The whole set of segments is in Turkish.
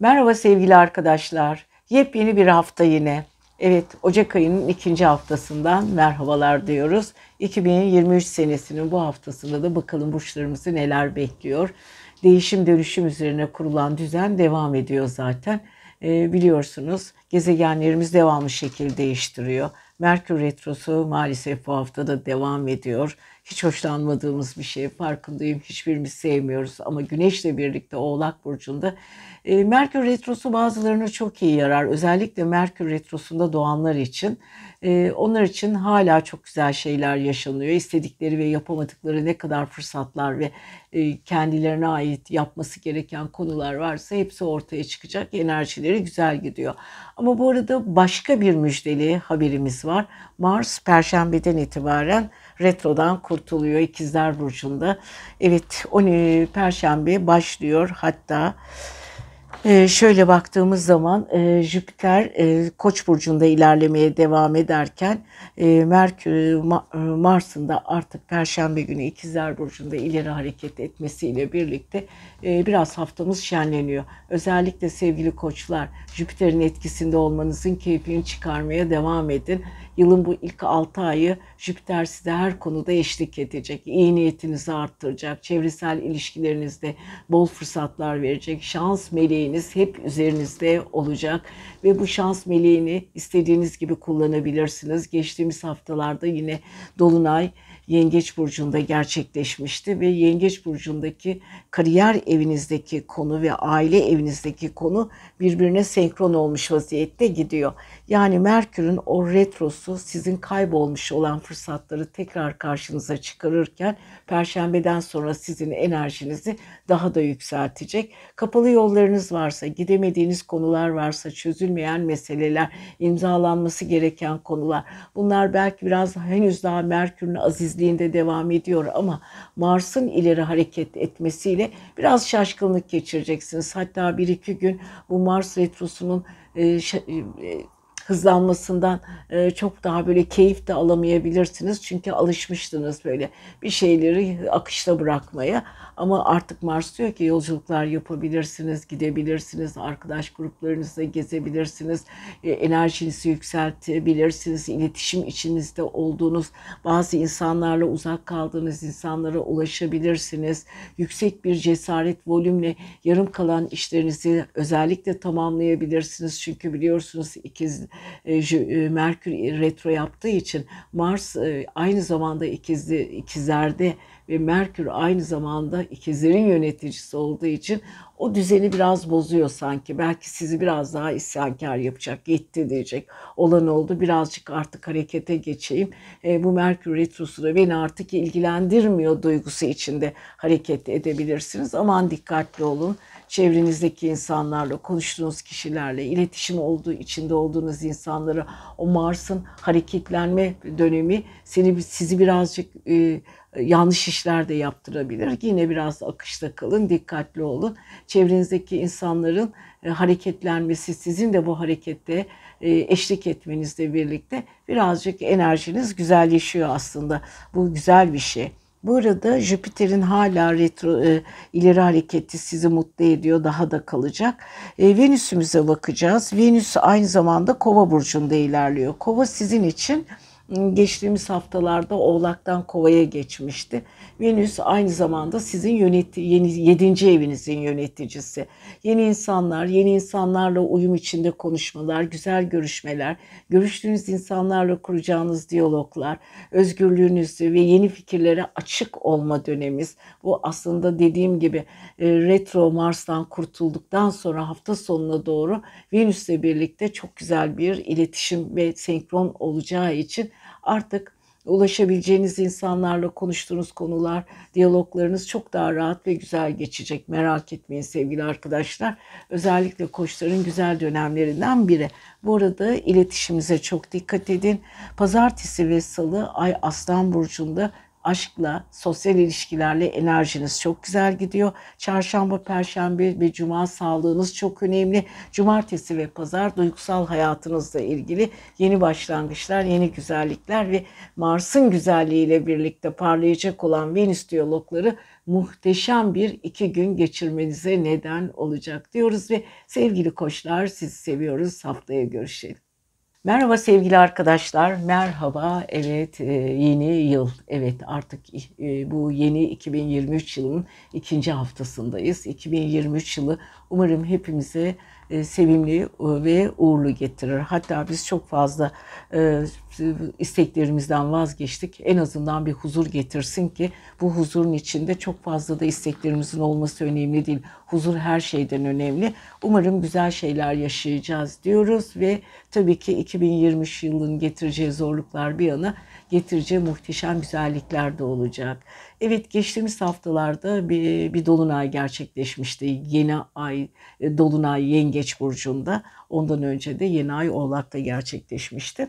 Merhaba sevgili arkadaşlar. Yepyeni bir hafta yine. Evet, Ocak ayının ikinci haftasından merhabalar diyoruz. 2023 senesinin bu haftasında da bakalım burçlarımızı neler bekliyor. Değişim dönüşüm üzerine kurulan düzen devam ediyor zaten. E, biliyorsunuz gezegenlerimiz devamlı şekil değiştiriyor. Merkür Retrosu maalesef bu haftada devam ediyor hiç hoşlanmadığımız bir şey. Farkındayım hiçbirimiz sevmiyoruz ama güneşle birlikte Oğlak Burcu'nda e, Merkür Retrosu bazılarına çok iyi yarar. Özellikle Merkür Retrosu'nda doğanlar için. Onlar için hala çok güzel şeyler yaşanıyor. İstedikleri ve yapamadıkları ne kadar fırsatlar ve kendilerine ait yapması gereken konular varsa hepsi ortaya çıkacak. Enerjileri güzel gidiyor. Ama bu arada başka bir müjdeli haberimiz var. Mars perşembeden itibaren retrodan kurtuluyor İkizler Burcu'nda. Evet, 10 perşembe başlıyor hatta ee, şöyle baktığımız zaman e, Jüpiter e, Koç burcunda ilerlemeye devam ederken e, Merkür Ma, e, Mars'ın da artık Perşembe günü İkizler burcunda ileri hareket etmesiyle birlikte e, biraz haftamız şenleniyor. Özellikle sevgili Koçlar Jüpiter'in etkisinde olmanızın keyfini çıkarmaya devam edin. Yılın bu ilk 6 ayı Jüpiter size her konuda eşlik edecek. İyi niyetinizi arttıracak. Çevresel ilişkilerinizde bol fırsatlar verecek. Şans meleğiniz hep üzerinizde olacak. Ve bu şans meleğini istediğiniz gibi kullanabilirsiniz. Geçtiğimiz haftalarda yine Dolunay Yengeç Burcu'nda gerçekleşmişti ve Yengeç Burcu'ndaki kariyer evinizdeki konu ve aile evinizdeki konu birbirine senkron olmuş vaziyette gidiyor. Yani Merkür'ün o retrosu sizin kaybolmuş olan fırsatları tekrar karşınıza çıkarırken perşembeden sonra sizin enerjinizi daha da yükseltecek. Kapalı yollarınız varsa, gidemediğiniz konular varsa, çözülmeyen meseleler, imzalanması gereken konular. Bunlar belki biraz henüz daha Merkür'ün azizliğinde devam ediyor ama Mars'ın ileri hareket etmesiyle biraz şaşkınlık geçireceksiniz. Hatta bir iki gün bu Mars retrosunun e, e, hızlanmasından e, çok daha böyle keyif de alamayabilirsiniz. Çünkü alışmıştınız böyle bir şeyleri akışta bırakmaya. Ama artık Mars diyor ki yolculuklar yapabilirsiniz, gidebilirsiniz, arkadaş gruplarınızla gezebilirsiniz, e, enerjinizi yükseltebilirsiniz, iletişim içinizde olduğunuz bazı insanlarla uzak kaldığınız insanlara ulaşabilirsiniz. Yüksek bir cesaret volümle yarım kalan işlerinizi özellikle tamamlayabilirsiniz. Çünkü biliyorsunuz ikiz e, e, Merkür retro yaptığı için Mars e, aynı zamanda ikizli, ikizlerde ve Merkür aynı zamanda ikizlerin yöneticisi olduğu için o düzeni biraz bozuyor sanki. Belki sizi biraz daha isyankar yapacak, yetti diyecek. Olan oldu birazcık artık harekete geçeyim. E, bu Merkür Retrosu da beni artık ilgilendirmiyor duygusu içinde hareket edebilirsiniz. Aman dikkatli olun. Çevrenizdeki insanlarla, konuştuğunuz kişilerle, iletişim olduğu içinde olduğunuz insanlara o Mars'ın hareketlenme dönemi seni sizi birazcık e, yanlış işler de yaptırabilir. Yine biraz akışta kalın, dikkatli olun çevrenizdeki insanların e, hareketlenmesi, sizin de bu harekette e, eşlik etmenizle birlikte birazcık enerjiniz güzelleşiyor aslında. Bu güzel bir şey. Bu arada Jüpiter'in hala retro e, ileri hareketi sizi mutlu ediyor, daha da kalacak. E, Venüs'ümüze bakacağız. Venüs aynı zamanda Kova burcunda ilerliyor. Kova sizin için geçtiğimiz haftalarda Oğlak'tan Kova'ya geçmişti. Venüs aynı zamanda sizin yönetti yeni, 7. evinizin yöneticisi. Yeni insanlar, yeni insanlarla uyum içinde konuşmalar, güzel görüşmeler, görüştüğünüz insanlarla kuracağınız diyaloglar, özgürlüğünüzü ve yeni fikirlere açık olma dönemiz. Bu aslında dediğim gibi e, retro Mars'tan kurtulduktan sonra hafta sonuna doğru Venüs'le birlikte çok güzel bir iletişim ve senkron olacağı için artık ulaşabileceğiniz insanlarla konuştuğunuz konular, diyaloglarınız çok daha rahat ve güzel geçecek. Merak etmeyin sevgili arkadaşlar. Özellikle koçların güzel dönemlerinden biri. Bu arada iletişimize çok dikkat edin. Pazartesi ve salı ay Aslan Burcu'nda aşkla, sosyal ilişkilerle enerjiniz çok güzel gidiyor. Çarşamba, perşembe ve cuma sağlığınız çok önemli. Cumartesi ve pazar duygusal hayatınızla ilgili yeni başlangıçlar, yeni güzellikler ve Mars'ın güzelliğiyle birlikte parlayacak olan Venüs diyalogları muhteşem bir iki gün geçirmenize neden olacak diyoruz ve sevgili koçlar sizi seviyoruz. Haftaya görüşelim. Merhaba sevgili arkadaşlar, merhaba. Evet e, yeni yıl, evet artık e, bu yeni 2023 yılının ikinci haftasındayız. 2023 yılı umarım hepimize e, sevimli e, ve uğurlu getirir. Hatta biz çok fazla e, isteklerimizden vazgeçtik. En azından bir huzur getirsin ki bu huzurun içinde çok fazla da isteklerimizin olması önemli değil. Huzur her şeyden önemli. Umarım güzel şeyler yaşayacağız diyoruz ve tabii ki 2020 yılının getireceği zorluklar bir yana getireceği muhteşem güzellikler de olacak. Evet geçtiğimiz haftalarda bir, bir dolunay gerçekleşmişti. Yeni ay e, dolunay Yengeç burcunda. Ondan önce de yeni ay Oğlak'ta gerçekleşmişti.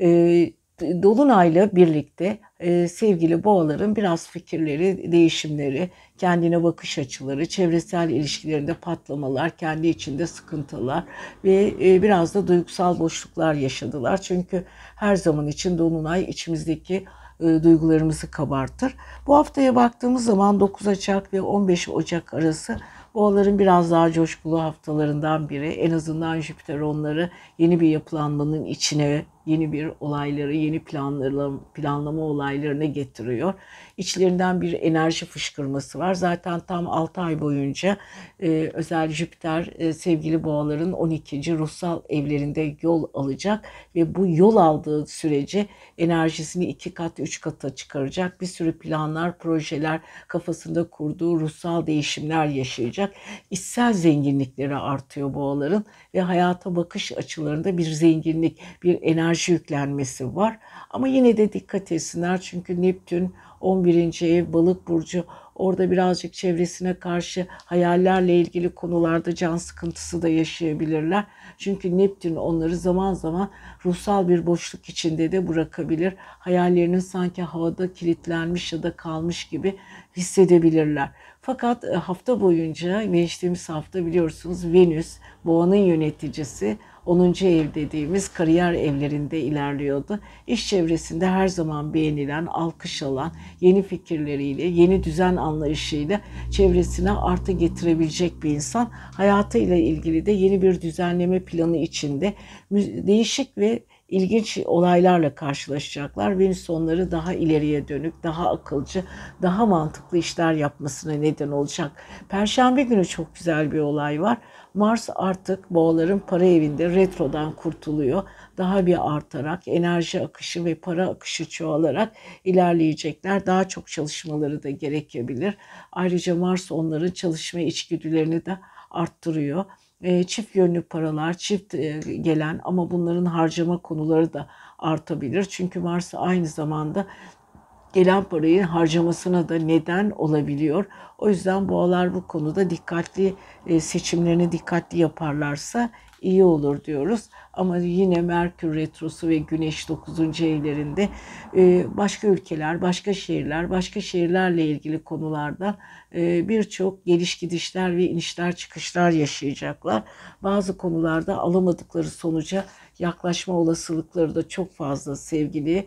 Ee, Dolunay'la birlikte e, sevgili boğaların biraz fikirleri, değişimleri, kendine bakış açıları, çevresel ilişkilerinde patlamalar, kendi içinde sıkıntılar ve e, biraz da duygusal boşluklar yaşadılar. Çünkü her zaman için Dolunay içimizdeki e, duygularımızı kabartır. Bu haftaya baktığımız zaman 9 Ocak ve 15 Ocak arası Boğaların biraz daha coşkulu haftalarından biri. En azından Jüpiter onları yeni bir yapılanmanın içine yeni bir olayları, yeni planları, planlama olaylarını getiriyor. İçlerinden bir enerji fışkırması var. Zaten tam 6 ay boyunca e, özel Jüpiter e, sevgili boğaların 12. ruhsal evlerinde yol alacak ve bu yol aldığı sürece enerjisini iki kat, üç kata çıkaracak. Bir sürü planlar, projeler kafasında kurduğu ruhsal değişimler yaşayacak. İçsel zenginlikleri artıyor boğaların ve hayata bakış açılarında bir zenginlik, bir enerji yüklenmesi var. Ama yine de dikkat etsinler çünkü Neptün 11. ev balık burcu orada birazcık çevresine karşı hayallerle ilgili konularda can sıkıntısı da yaşayabilirler. Çünkü Neptün onları zaman zaman ruhsal bir boşluk içinde de bırakabilir. Hayallerinin sanki havada kilitlenmiş ya da kalmış gibi hissedebilirler. Fakat e, hafta boyunca geçtiğimiz hafta biliyorsunuz Venüs boğanın yöneticisi 10. ev dediğimiz kariyer evlerinde ilerliyordu. İş çevresinde her zaman beğenilen, alkış alan, yeni fikirleriyle, yeni düzen anlayışıyla çevresine artı getirebilecek bir insan. Hayatıyla ilgili de yeni bir düzenleme planı içinde değişik ve ilginç olaylarla karşılaşacaklar. Venüs onları daha ileriye dönük, daha akılcı, daha mantıklı işler yapmasına neden olacak. Perşembe günü çok güzel bir olay var. Mars artık boğaların para evinde retrodan kurtuluyor. Daha bir artarak enerji akışı ve para akışı çoğalarak ilerleyecekler. Daha çok çalışmaları da gerekebilir. Ayrıca Mars onların çalışma içgüdülerini de arttırıyor. Ee, çift yönlü paralar, çift e, gelen ama bunların harcama konuları da artabilir. Çünkü Mars aynı zamanda gelen parayı harcamasına da neden olabiliyor. O yüzden boğalar bu konuda dikkatli e, seçimlerini dikkatli yaparlarsa iyi olur diyoruz. Ama yine Merkür Retrosu ve Güneş 9. evlerinde e, başka ülkeler, başka şehirler, başka şehirlerle ilgili konularda e, birçok geliş gidişler ve inişler çıkışlar yaşayacaklar. Bazı konularda alamadıkları sonuca yaklaşma olasılıkları da çok fazla sevgili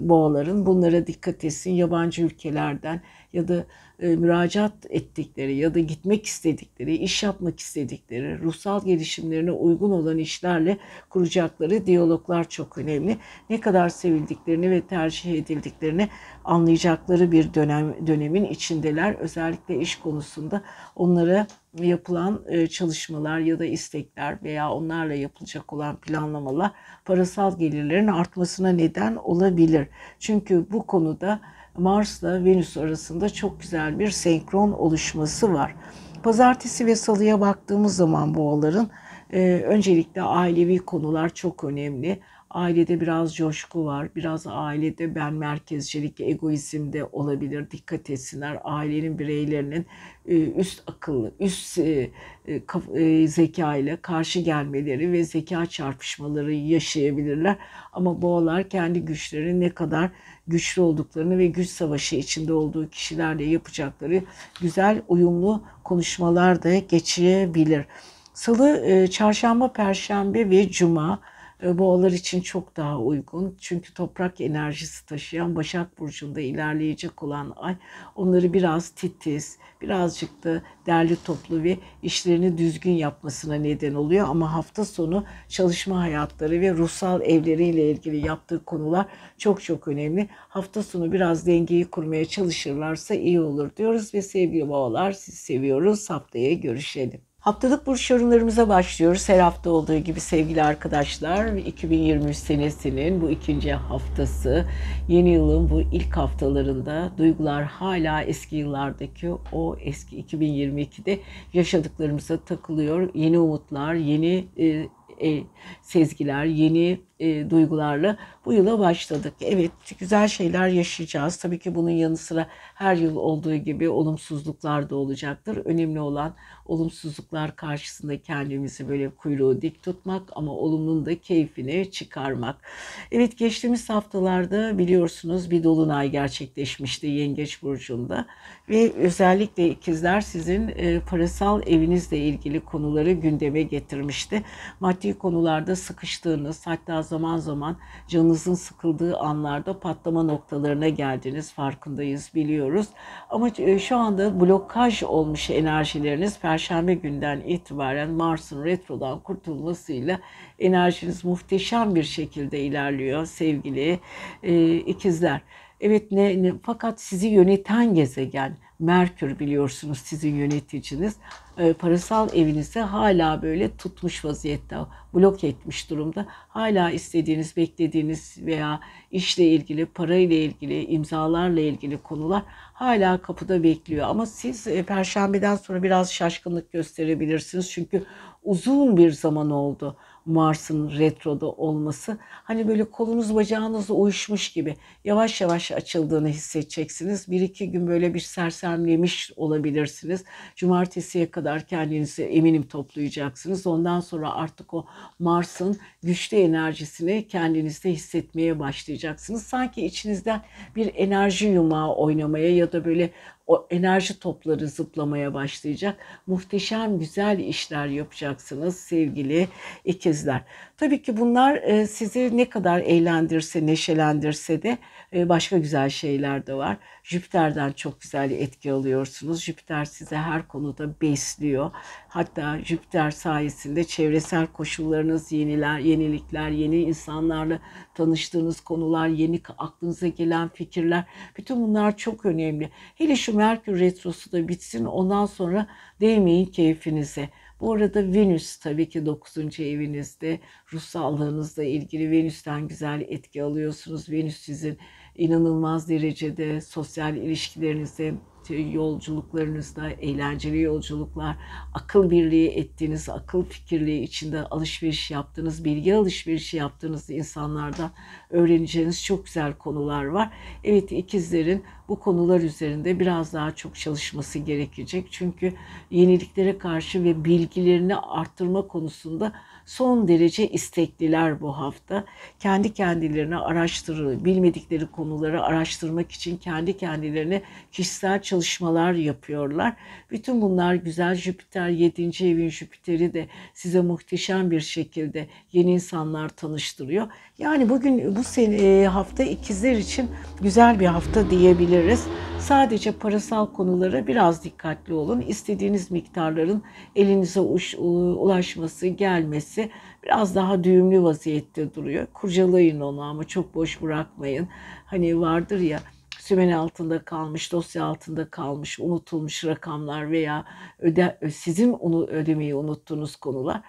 boğaların. Bunlara dikkat etsin. Yabancı ülkelerden ya da e, müracaat ettikleri ya da gitmek istedikleri, iş yapmak istedikleri, ruhsal gelişimlerine uygun olan işlerle kuracakları diyaloglar çok önemli. Ne kadar sevildiklerini ve tercih edildiklerini anlayacakları bir dönem dönemin içindeler. Özellikle iş konusunda onlara yapılan e, çalışmalar ya da istekler veya onlarla yapılacak olan planlamalar parasal gelirlerin artmasına neden olabilir. Çünkü bu konuda Mars'la Venüs arasında çok güzel bir senkron oluşması var. Pazartesi ve salıya baktığımız zaman boğaların e, öncelikle ailevi konular çok önemli. Ailede biraz coşku var. Biraz ailede ben merkezcilik, egoizm de olabilir. Dikkat etsinler. Ailenin bireylerinin e, üst akıllı, üst e, e, zeka ile karşı gelmeleri ve zeka çarpışmaları yaşayabilirler. Ama boğalar kendi güçleri ne kadar güçlü olduklarını ve güç savaşı içinde olduğu kişilerle yapacakları güzel uyumlu konuşmalar da geçirebilir. Salı, çarşamba, perşembe ve cuma boğalar için çok daha uygun. Çünkü toprak enerjisi taşıyan Başak Burcu'nda ilerleyecek olan ay onları biraz titiz, birazcık da derli toplu ve işlerini düzgün yapmasına neden oluyor. Ama hafta sonu çalışma hayatları ve ruhsal evleriyle ilgili yaptığı konular çok çok önemli. Hafta sonu biraz dengeyi kurmaya çalışırlarsa iyi olur diyoruz ve sevgili boğalar sizi seviyoruz. Haftaya görüşelim. Haftalık burç yorumlarımıza başlıyoruz. Her hafta olduğu gibi sevgili arkadaşlar 2023 senesinin bu ikinci haftası yeni yılın bu ilk haftalarında duygular hala eski yıllardaki o eski 2022'de yaşadıklarımıza takılıyor. Yeni umutlar, yeni e, e, sezgiler, yeni e, duygularla bu yıla başladık. Evet güzel şeyler yaşayacağız. Tabii ki bunun yanı sıra her yıl olduğu gibi olumsuzluklar da olacaktır. Önemli olan olumsuzluklar karşısında kendimizi böyle kuyruğu dik tutmak ama olumlunun da keyfini çıkarmak. Evet geçtiğimiz haftalarda biliyorsunuz bir dolunay gerçekleşmişti Yengeç Burcu'nda ve özellikle ikizler sizin e, parasal evinizle ilgili konuları gündeme getirmişti. Maddi konularda sıkıştığınız hatta zaman zaman canınızın sıkıldığı anlarda patlama noktalarına geldiğiniz Farkındayız, biliyoruz. Ama e, şu anda blokaj olmuş enerjileriniz perşembe günden itibaren Mars'ın retrodan kurtulmasıyla enerjiniz muhteşem bir şekilde ilerliyor sevgili e, ikizler. Evet ne, ne fakat sizi yöneten gezegen Merkür biliyorsunuz sizin yöneticiniz ee, parasal evinizi hala böyle tutmuş vaziyette, blok etmiş durumda. Hala istediğiniz, beklediğiniz veya işle ilgili, parayla ilgili, imzalarla ilgili konular hala kapıda bekliyor. Ama siz e, perşembeden sonra biraz şaşkınlık gösterebilirsiniz. Çünkü uzun bir zaman oldu Mars'ın retroda olması hani böyle kolunuz bacağınızla uyuşmuş gibi yavaş yavaş açıldığını hissedeceksiniz. Bir iki gün böyle bir sersemlemiş olabilirsiniz. Cumartesiye kadar kendinizi eminim toplayacaksınız. Ondan sonra artık o Mars'ın güçlü enerjisini kendinizde hissetmeye başlayacaksınız. Sanki içinizden bir enerji yumağı oynamaya ya da böyle o enerji topları zıplamaya başlayacak. Muhteşem güzel işler yapacaksınız sevgili ikizler. Tabii ki bunlar e, sizi ne kadar eğlendirse, neşelendirse de e, başka güzel şeyler de var. Jüpiter'den çok güzel etki alıyorsunuz. Jüpiter size her konuda besliyor. Hatta Jüpiter sayesinde çevresel koşullarınız yeniler, yenilikler, yeni insanlarla tanıştığınız konular, yeni aklınıza gelen fikirler. Bütün bunlar çok önemli. Hele şu Merkür Retrosu da bitsin ondan sonra değmeyin keyfinize. Bu arada Venüs tabii ki 9. evinizde ruhsallığınızla ilgili Venüs'ten güzel etki alıyorsunuz. Venüs sizin inanılmaz derecede sosyal ilişkilerinizi yolculuklarınızda eğlenceli yolculuklar, akıl birliği ettiğiniz, akıl fikirliği içinde alışveriş yaptığınız, bilgi alışverişi yaptığınız insanlardan öğreneceğiniz çok güzel konular var. Evet ikizlerin bu konular üzerinde biraz daha çok çalışması gerekecek. Çünkü yeniliklere karşı ve bilgilerini arttırma konusunda son derece istekliler bu hafta. Kendi kendilerine araştırır, bilmedikleri konuları araştırmak için kendi kendilerine kişisel çalışmalar çalışmalar yapıyorlar. Bütün bunlar güzel Jüpiter 7. evin Jüpiter'i de size muhteşem bir şekilde yeni insanlar tanıştırıyor. Yani bugün bu sene, e, hafta ikizler için güzel bir hafta diyebiliriz. Sadece parasal konulara biraz dikkatli olun. İstediğiniz miktarların elinize ulaşması, gelmesi biraz daha düğümlü vaziyette duruyor. Kurcalayın onu ama çok boş bırakmayın. Hani vardır ya sümen altında kalmış, dosya altında kalmış, unutulmuş rakamlar veya öde, sizin onu ödemeyi unuttuğunuz konular.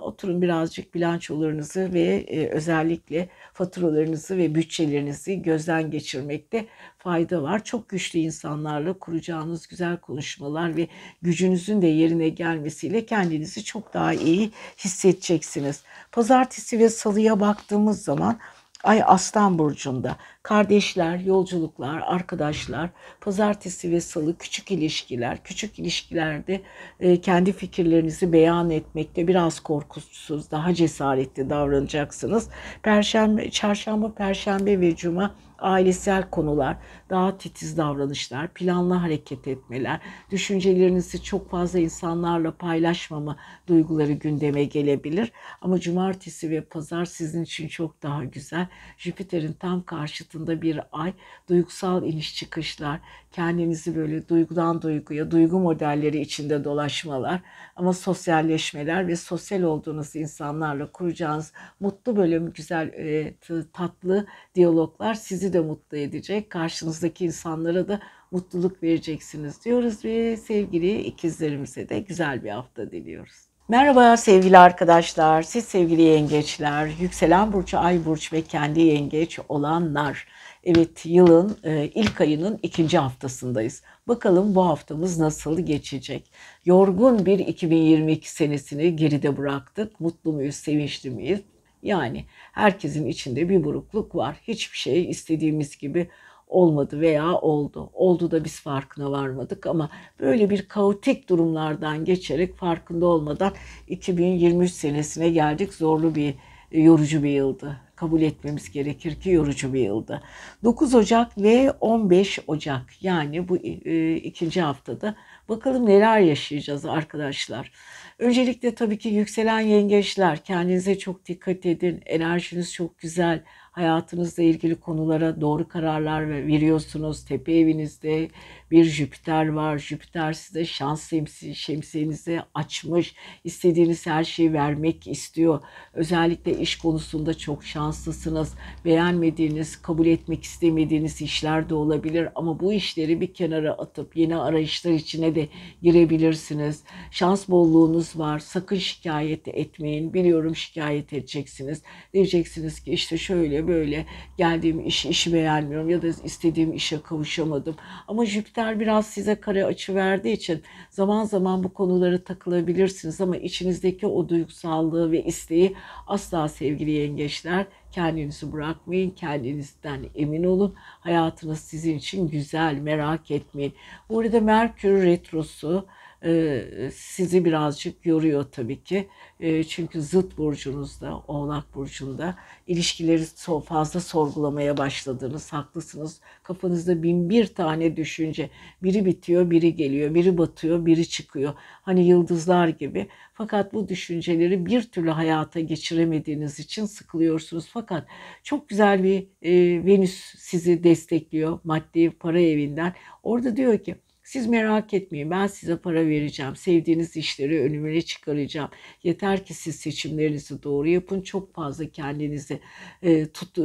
Oturun birazcık bilançolarınızı ve e, özellikle faturalarınızı ve bütçelerinizi gözden geçirmekte fayda var. Çok güçlü insanlarla kuracağınız güzel konuşmalar ve gücünüzün de yerine gelmesiyle kendinizi çok daha iyi hissedeceksiniz. Pazartesi ve salıya baktığımız zaman Ay Aslan Burcu'nda Kardeşler, yolculuklar, arkadaşlar, pazartesi ve salı küçük ilişkiler, küçük ilişkilerde e, kendi fikirlerinizi beyan etmekte biraz korkusuz, daha cesaretli davranacaksınız. Perşembe, çarşamba, perşembe ve cuma ailesel konular, daha titiz davranışlar, planlı hareket etmeler, düşüncelerinizi çok fazla insanlarla paylaşmama duyguları gündeme gelebilir. Ama cumartesi ve pazar sizin için çok daha güzel. Jüpiter'in tam karşıtı altında bir ay duygusal iniş çıkışlar, kendinizi böyle duygudan duyguya, duygu modelleri içinde dolaşmalar ama sosyalleşmeler ve sosyal olduğunuz insanlarla kuracağınız mutlu böyle güzel e, tatlı diyaloglar sizi de mutlu edecek. Karşınızdaki insanlara da mutluluk vereceksiniz diyoruz ve sevgili ikizlerimize de güzel bir hafta diliyoruz. Merhaba sevgili arkadaşlar, siz sevgili yengeçler, yükselen burcu, ay burç ve kendi yengeç olanlar. Evet yılın e, ilk ayının ikinci haftasındayız. Bakalım bu haftamız nasıl geçecek? Yorgun bir 2022 senesini geride bıraktık. Mutlu muyuz, sevinçli miyiz? Yani herkesin içinde bir burukluk var. Hiçbir şey istediğimiz gibi olmadı veya oldu. Oldu da biz farkına varmadık ama böyle bir kaotik durumlardan geçerek farkında olmadan 2023 senesine geldik. Zorlu bir e, yorucu bir yıldı. Kabul etmemiz gerekir ki yorucu bir yıldı. 9 Ocak ve 15 Ocak yani bu e, ikinci haftada bakalım neler yaşayacağız arkadaşlar. Öncelikle tabii ki yükselen yengeçler kendinize çok dikkat edin. Enerjiniz çok güzel hayatınızla ilgili konulara doğru kararlar veriyorsunuz. Tepe evinizde bir Jüpiter var. Jüpiter size şans şemsiyenizi açmış. İstediğiniz her şeyi vermek istiyor. Özellikle iş konusunda çok şanslısınız. Beğenmediğiniz, kabul etmek istemediğiniz işler de olabilir ama bu işleri bir kenara atıp yeni arayışlar içine de girebilirsiniz. Şans bolluğunuz var. Sakın şikayet etmeyin. Biliyorum şikayet edeceksiniz. Diyeceksiniz ki işte şöyle böyle geldiğim iş işi beğenmiyorum ya da istediğim işe kavuşamadım. Ama Jüpiter Jüpiter biraz size kare açı verdiği için zaman zaman bu konulara takılabilirsiniz ama içinizdeki o duygusallığı ve isteği asla sevgili yengeçler kendinizi bırakmayın. Kendinizden emin olun. Hayatınız sizin için güzel, merak etmeyin. Bu arada Merkür retrosu ee, sizi birazcık yoruyor tabii ki. Ee, çünkü zıt burcunuzda, oğlak burcunda ilişkileri fazla sorgulamaya başladınız. Haklısınız. Kafanızda bin bir tane düşünce. Biri bitiyor, biri geliyor, biri batıyor, biri çıkıyor. Hani yıldızlar gibi. Fakat bu düşünceleri bir türlü hayata geçiremediğiniz için sıkılıyorsunuz. Fakat çok güzel bir e, Venüs sizi destekliyor maddi para evinden. Orada diyor ki siz merak etmeyin ben size para vereceğim. Sevdiğiniz işleri önümüne çıkaracağım. Yeter ki siz seçimlerinizi doğru yapın. Çok fazla kendinizi e, tut, e,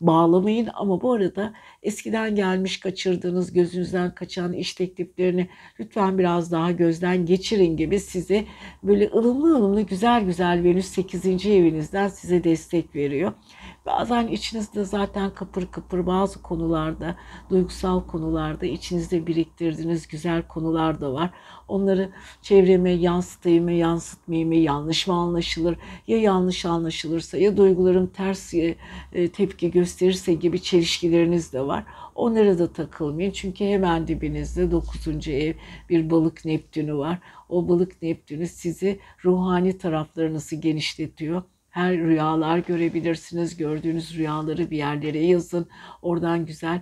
bağlamayın. Ama bu arada eskiden gelmiş kaçırdığınız, gözünüzden kaçan iş tekliflerini lütfen biraz daha gözden geçirin gibi size böyle ılımlı ılımlı güzel güzel Venüs 8. evinizden size destek veriyor. Bazen içinizde zaten kıpır kıpır bazı konularda, duygusal konularda içinizde biriktirdiğiniz güzel konular da var. Onları çevreme yansıtayım mı, yansıtmayayım mı, yanlış mı anlaşılır? Ya yanlış anlaşılırsa ya duygularım ters e, e, tepki gösterirse gibi çelişkileriniz de var. Onlara da takılmayın çünkü hemen dibinizde 9. ev bir balık Neptünü var. O balık Neptünü sizi ruhani taraflarınızı genişletiyor her rüyalar görebilirsiniz. Gördüğünüz rüyaları bir yerlere yazın. Oradan güzel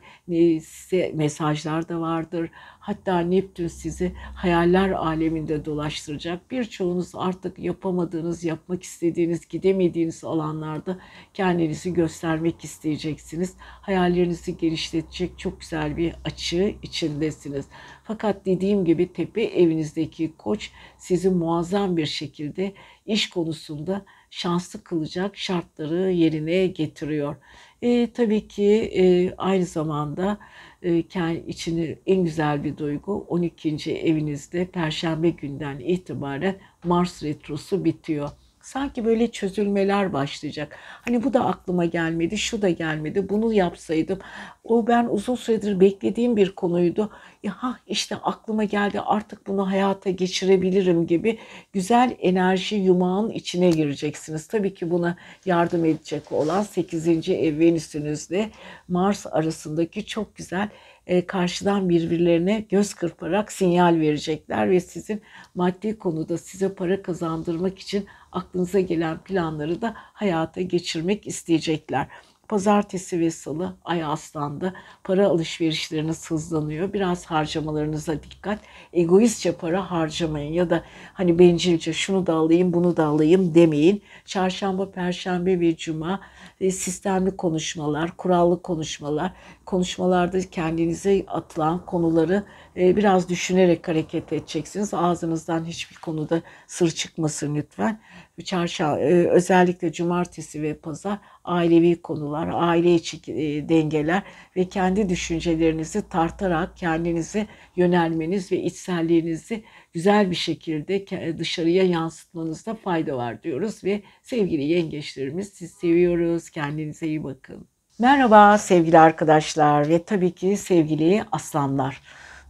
size mesajlar da vardır. Hatta Neptün sizi hayaller aleminde dolaştıracak. Birçoğunuz artık yapamadığınız, yapmak istediğiniz, gidemediğiniz alanlarda kendinizi göstermek isteyeceksiniz. Hayallerinizi genişletecek çok güzel bir açı içindesiniz. Fakat dediğim gibi tepe evinizdeki koç sizi muazzam bir şekilde iş konusunda şanslı kılacak şartları yerine getiriyor. E, tabii ki e, aynı zamanda e, kendi içini en güzel bir duygu 12. evinizde Perşembe günden itibaren Mars retrosu bitiyor. Sanki böyle çözülmeler başlayacak. Hani bu da aklıma gelmedi, şu da gelmedi, bunu yapsaydım. O ben uzun süredir beklediğim bir konuydu. Ya ha işte aklıma geldi artık bunu hayata geçirebilirim gibi güzel enerji yumağın içine gireceksiniz. Tabii ki buna yardım edecek olan 8. ev Venüs'ünüzle Mars arasındaki çok güzel e, karşıdan birbirlerine göz kırparak sinyal verecekler ve sizin maddi konuda size para kazandırmak için aklınıza gelen planları da hayata geçirmek isteyecekler. Pazartesi ve salı ay aslandı. para alışverişleriniz hızlanıyor. Biraz harcamalarınıza dikkat. Egoistçe para harcamayın ya da hani bencilce şunu da alayım bunu da alayım demeyin. Çarşamba, perşembe ve cuma e, sistemli konuşmalar, kurallı konuşmalar, konuşmalarda kendinize atılan konuları e, biraz düşünerek hareket edeceksiniz. Ağzınızdan hiçbir konuda sır çıkmasın lütfen. Çarşamba, e, özellikle cumartesi ve pazar ailevi konular, aile içi e, dengeler ve kendi düşüncelerinizi tartarak kendinizi yönelmeniz ve içselliğinizi güzel bir şekilde e, dışarıya yansıtmanızda fayda var diyoruz ve sevgili yengeçlerimiz siz seviyoruz. Kendinize iyi bakın. Merhaba sevgili arkadaşlar ve tabii ki sevgili aslanlar.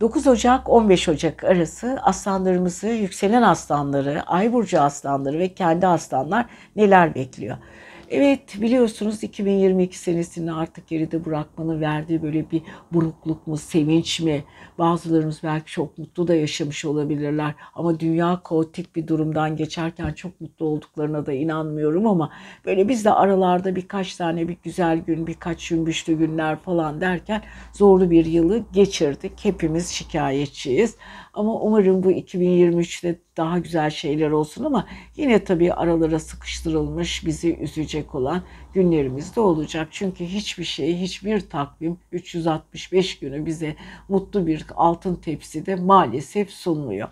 9 Ocak 15 Ocak arası aslanlarımızı, yükselen aslanları, ay burcu aslanları ve kendi aslanlar neler bekliyor? Evet biliyorsunuz 2022 senesini artık geride bırakmanın verdiği böyle bir burukluk mu, sevinç mi? Bazılarımız belki çok mutlu da yaşamış olabilirler ama dünya kaotik bir durumdan geçerken çok mutlu olduklarına da inanmıyorum ama böyle biz de aralarda birkaç tane bir güzel gün, birkaç cümbüşlü günler falan derken zorlu bir yılı geçirdik. Hepimiz şikayetçiyiz ama umarım bu 2023'te daha güzel şeyler olsun ama yine tabii aralara sıkıştırılmış bizi üzecek olan günlerimiz de olacak. Çünkü hiçbir şey, hiçbir takvim 365 günü bize mutlu bir altın tepside maalesef sunmuyor.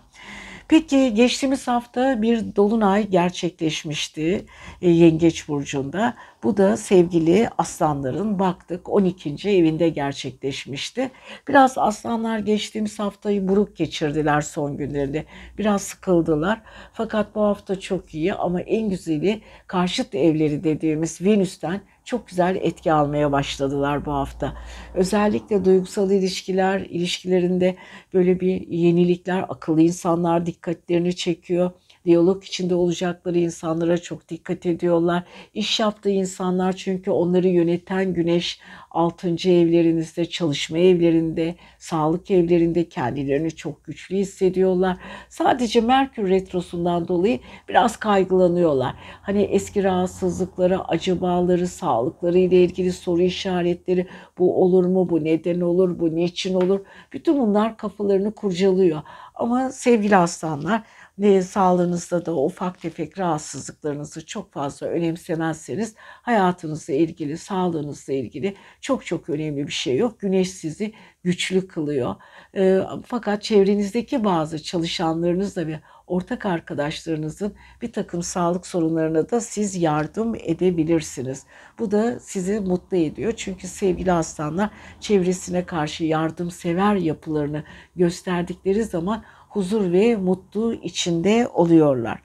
Peki geçtiğimiz hafta bir dolunay gerçekleşmişti e, Yengeç burcunda. Bu da sevgili aslanların baktık 12. evinde gerçekleşmişti. Biraz aslanlar geçtiğimiz haftayı buruk geçirdiler son günlerinde. Biraz sıkıldılar. Fakat bu hafta çok iyi ama en güzeli karşıt evleri dediğimiz Venüs'ten çok güzel etki almaya başladılar bu hafta. Özellikle duygusal ilişkiler, ilişkilerinde böyle bir yenilikler, akıllı insanlar dikkatlerini çekiyor. Diyalog içinde olacakları insanlara çok dikkat ediyorlar. İş yaptığı insanlar çünkü onları yöneten güneş 6. evlerinizde, çalışma evlerinde, sağlık evlerinde kendilerini çok güçlü hissediyorlar. Sadece Merkür Retrosu'ndan dolayı biraz kaygılanıyorlar. Hani eski rahatsızlıkları, acıbaları, sağlıkları ile ilgili soru işaretleri bu olur mu, bu neden olur, bu niçin olur. Bütün bunlar kafalarını kurcalıyor. Ama sevgili aslanlar ne sağlığınızda da ufak tefek rahatsızlıklarınızı çok fazla önemsemezseniz hayatınızla ilgili, sağlığınızla ilgili çok çok önemli bir şey yok. Güneş sizi güçlü kılıyor. E, fakat çevrenizdeki bazı çalışanlarınızla ve ortak arkadaşlarınızın bir takım sağlık sorunlarına da siz yardım edebilirsiniz. Bu da sizi mutlu ediyor. Çünkü sevgili aslanlar çevresine karşı yardımsever yapılarını gösterdikleri zaman huzur ve mutlu içinde oluyorlar.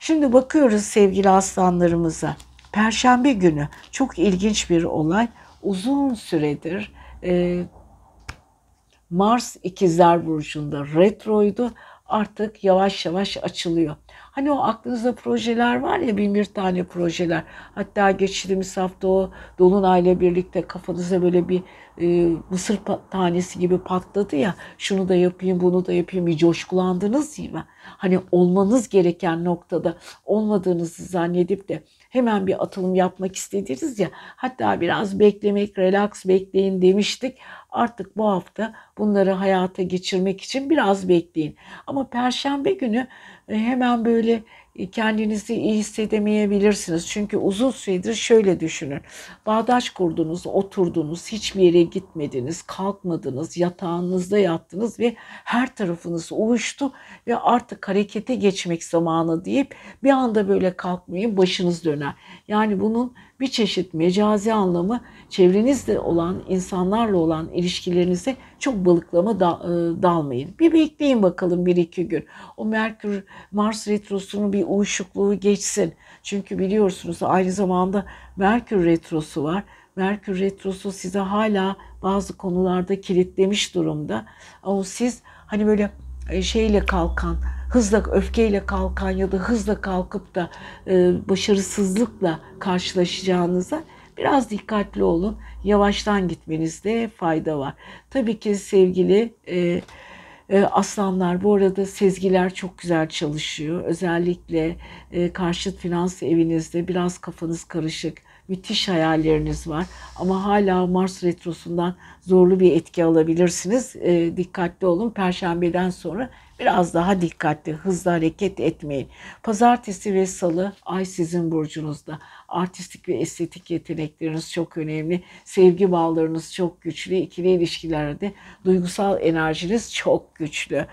Şimdi bakıyoruz sevgili aslanlarımıza. Perşembe günü çok ilginç bir olay. Uzun süredir e, Mars ikizler burcunda retroydu. Artık yavaş yavaş açılıyor. Hani o aklınızda projeler var ya bin bir tane projeler. Hatta geçtiğimiz hafta o Dolunay'la birlikte kafanıza böyle bir e, mısır tanesi gibi patladı ya. Şunu da yapayım bunu da yapayım bir coşkulandınız değil mi? Hani olmanız gereken noktada olmadığınızı zannedip de hemen bir atılım yapmak istediniz ya. Hatta biraz beklemek, relax bekleyin demiştik. Artık bu hafta bunları hayata geçirmek için biraz bekleyin. Ama perşembe günü e, hemen böyle e, kendinizi iyi hissedemeyebilirsiniz. Çünkü uzun süredir şöyle düşünün. Bağdaş kurdunuz, oturdunuz, hiçbir yere gitmediniz, kalkmadınız, yatağınızda yattınız ve her tarafınız uyuştu ve artık harekete geçmek zamanı deyip bir anda böyle kalkmayın başınız döner. Yani bunun bir çeşit mecazi anlamı çevrenizde olan insanlarla olan ilişkilerinize çok balıklama da, e, dalmayın. Bir bekleyin bakalım bir iki gün. O Merkür Mars retrosunun bir uyuşukluğu geçsin. Çünkü biliyorsunuz aynı zamanda Merkür retrosu var. Merkür retrosu size hala bazı konularda kilitlemiş durumda. Ama siz hani böyle e, şeyle kalkan hızla öfkeyle kalkan ya da hızla kalkıp da e, başarısızlıkla karşılaşacağınıza biraz dikkatli olun. Yavaştan gitmenizde fayda var. Tabii ki sevgili e, e, aslanlar bu arada sezgiler çok güzel çalışıyor. Özellikle e, karşıt finans evinizde biraz kafanız karışık müthiş hayalleriniz var ama hala Mars retrosundan zorlu bir etki alabilirsiniz. E, dikkatli olun. Perşembeden sonra Biraz daha dikkatli, hızlı hareket etmeyin. Pazartesi ve salı ay sizin burcunuzda. Artistik ve estetik yetenekleriniz çok önemli. Sevgi bağlarınız çok güçlü. İkili ilişkilerde duygusal enerjiniz çok güçlü.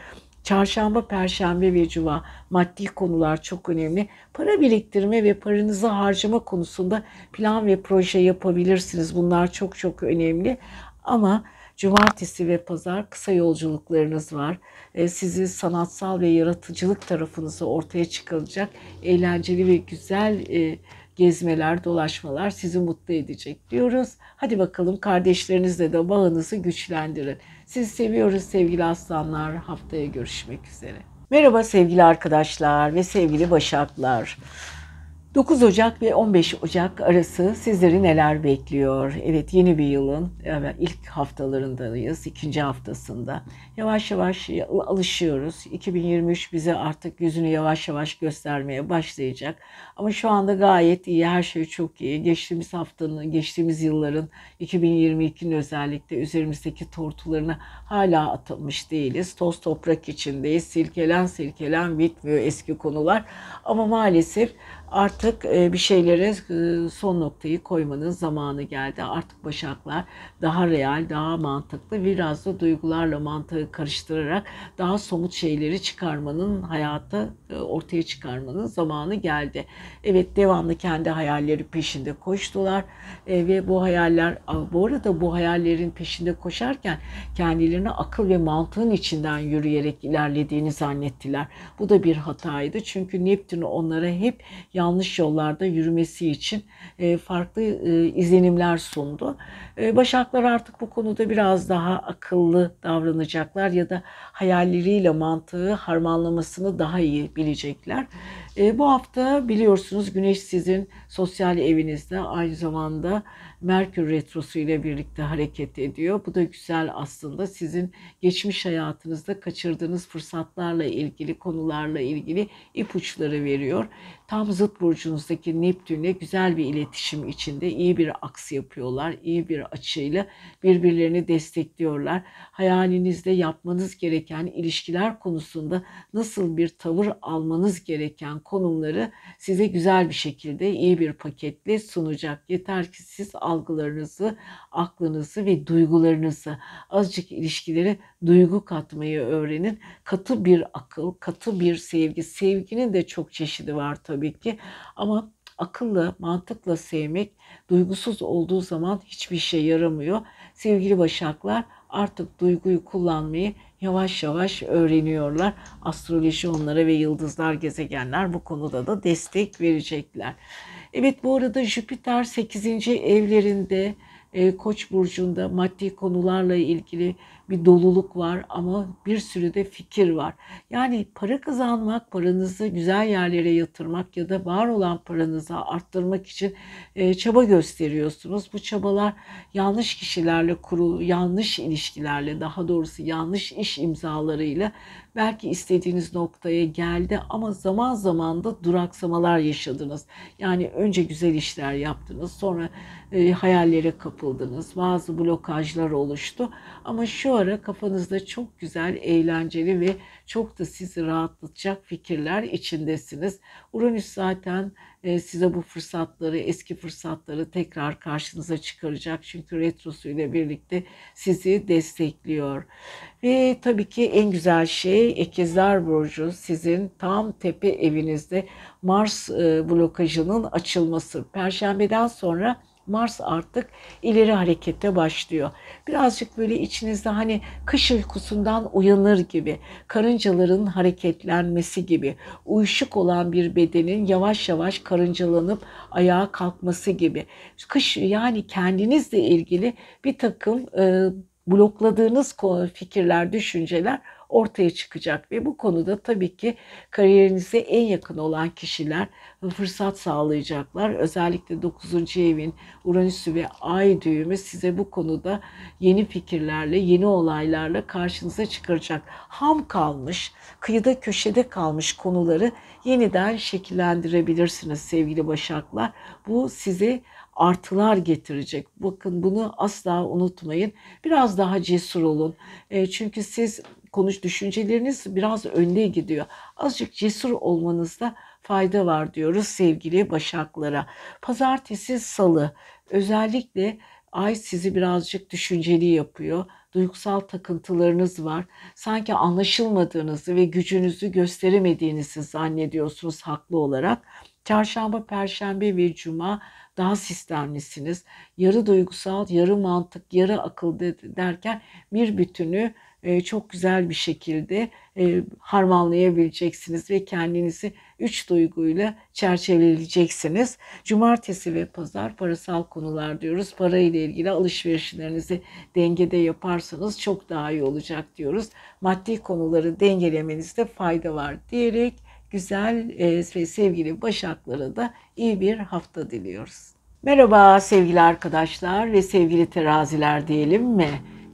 Çarşamba, perşembe ve cuma maddi konular çok önemli. Para biriktirme ve paranızı harcama konusunda plan ve proje yapabilirsiniz. Bunlar çok çok önemli. Ama Cumartesi ve pazar kısa yolculuklarınız var. E, sizi sanatsal ve yaratıcılık tarafınızı ortaya çıkaracak eğlenceli ve güzel e, gezmeler, dolaşmalar sizi mutlu edecek diyoruz. Hadi bakalım kardeşlerinizle de bağınızı güçlendirin. Sizi seviyoruz sevgili aslanlar. Haftaya görüşmek üzere. Merhaba sevgili arkadaşlar ve sevgili başaklar. 9 Ocak ve 15 Ocak arası sizleri neler bekliyor? Evet yeni bir yılın ilk haftalarındayız, ikinci haftasında. Yavaş yavaş alışıyoruz. 2023 bize artık yüzünü yavaş yavaş göstermeye başlayacak. Ama şu anda gayet iyi, her şey çok iyi. Geçtiğimiz haftanın, geçtiğimiz yılların 2022'nin özellikle üzerimizdeki tortularını hala atılmış değiliz. Toz toprak içindeyiz, silkelen silkelen bitmiyor eski konular. Ama maalesef Artık e, bir şeylere e, son noktayı koymanın zamanı geldi. Artık başaklar daha real, daha mantıklı, biraz da duygularla mantığı karıştırarak daha somut şeyleri çıkarmanın, hayata e, ortaya çıkarmanın zamanı geldi. Evet devamlı kendi hayalleri peşinde koştular ve bu hayaller, bu arada bu hayallerin peşinde koşarken kendilerini akıl ve mantığın içinden yürüyerek ilerlediğini zannettiler. Bu da bir hataydı çünkü Neptün onlara hep yanlış yollarda yürümesi için e, farklı e, izlenimler sundu. Ee, başaklar artık bu konuda biraz daha akıllı davranacaklar ya da hayalleriyle mantığı harmanlamasını daha iyi bilecekler. Ee, bu hafta biliyorsunuz Güneş sizin sosyal evinizde aynı zamanda Merkür Retrosu ile birlikte hareket ediyor. Bu da güzel aslında sizin geçmiş hayatınızda kaçırdığınız fırsatlarla ilgili konularla ilgili ipuçları veriyor. Tam zıt burcunuzdaki Neptün'le güzel bir iletişim içinde iyi bir aks yapıyorlar, iyi bir açığıyla birbirlerini destekliyorlar. Hayalinizde yapmanız gereken ilişkiler konusunda nasıl bir tavır almanız gereken konumları size güzel bir şekilde iyi bir paketle sunacak. Yeter ki siz algılarınızı, aklınızı ve duygularınızı azıcık ilişkilere duygu katmayı öğrenin. Katı bir akıl, katı bir sevgi. Sevginin de çok çeşidi var tabii ki ama Akıllı, mantıkla sevmek duygusuz olduğu zaman hiçbir işe yaramıyor. Sevgili Başaklar artık duyguyu kullanmayı yavaş yavaş öğreniyorlar. Astroloji onlara ve yıldızlar, gezegenler bu konuda da destek verecekler. Evet bu arada Jüpiter 8. evlerinde e, Koç burcunda maddi konularla ilgili bir doluluk var ama bir sürü de fikir var. Yani para kazanmak, paranızı güzel yerlere yatırmak ya da var olan paranızı arttırmak için e, çaba gösteriyorsunuz. Bu çabalar yanlış kişilerle kurulu, yanlış ilişkilerle daha doğrusu yanlış iş imzalarıyla Belki istediğiniz noktaya geldi ama zaman zaman da duraksamalar yaşadınız. Yani önce güzel işler yaptınız, sonra e, hayallere kapıldınız, bazı blokajlar oluştu. Ama şu ara kafanızda çok güzel, eğlenceli ve çok da sizi rahatlatacak fikirler içindesiniz. Uranüs zaten e, size bu fırsatları, eski fırsatları tekrar karşınıza çıkaracak. Çünkü retrosu ile birlikte sizi destekliyor. Ve tabii ki en güzel şey Ekizler Burcu sizin tam tepe evinizde Mars e, blokajının açılması. Perşembeden sonra Mars artık ileri harekette başlıyor. Birazcık böyle içinizde hani kış uykusundan uyanır gibi, karıncaların hareketlenmesi gibi, uyuşuk olan bir bedenin yavaş yavaş karıncalanıp ayağa kalkması gibi. Kış yani kendinizle ilgili bir takım e, blokladığınız fikirler, düşünceler ortaya çıkacak ve bu konuda tabii ki kariyerinize en yakın olan kişiler fırsat sağlayacaklar. Özellikle 9. evin Uranüsü ve Ay düğümü size bu konuda yeni fikirlerle, yeni olaylarla karşınıza çıkaracak. Ham kalmış, kıyıda köşede kalmış konuları yeniden şekillendirebilirsiniz sevgili Başaklar. Bu size artılar getirecek. Bakın bunu asla unutmayın. Biraz daha cesur olun. E, çünkü siz konuş düşünceleriniz biraz önde gidiyor. Azıcık cesur olmanızda fayda var diyoruz sevgili başaklara. Pazartesi, salı özellikle ay sizi birazcık düşünceli yapıyor. Duygusal takıntılarınız var. Sanki anlaşılmadığınızı ve gücünüzü gösteremediğinizi zannediyorsunuz haklı olarak. Çarşamba, perşembe ve cuma daha sistemlisiniz. Yarı duygusal, yarı mantık, yarı akıl derken bir bütünü çok güzel bir şekilde harmanlayabileceksiniz ve kendinizi üç duyguyla çerçeveleyeceksiniz. Cumartesi ve pazar parasal konular diyoruz. Para ile ilgili alışverişlerinizi dengede yaparsanız çok daha iyi olacak diyoruz. Maddi konuları dengelemenizde fayda var diyerek güzel ve sevgili Başaklara da iyi bir hafta diliyoruz. Merhaba sevgili arkadaşlar ve sevgili teraziler diyelim mi?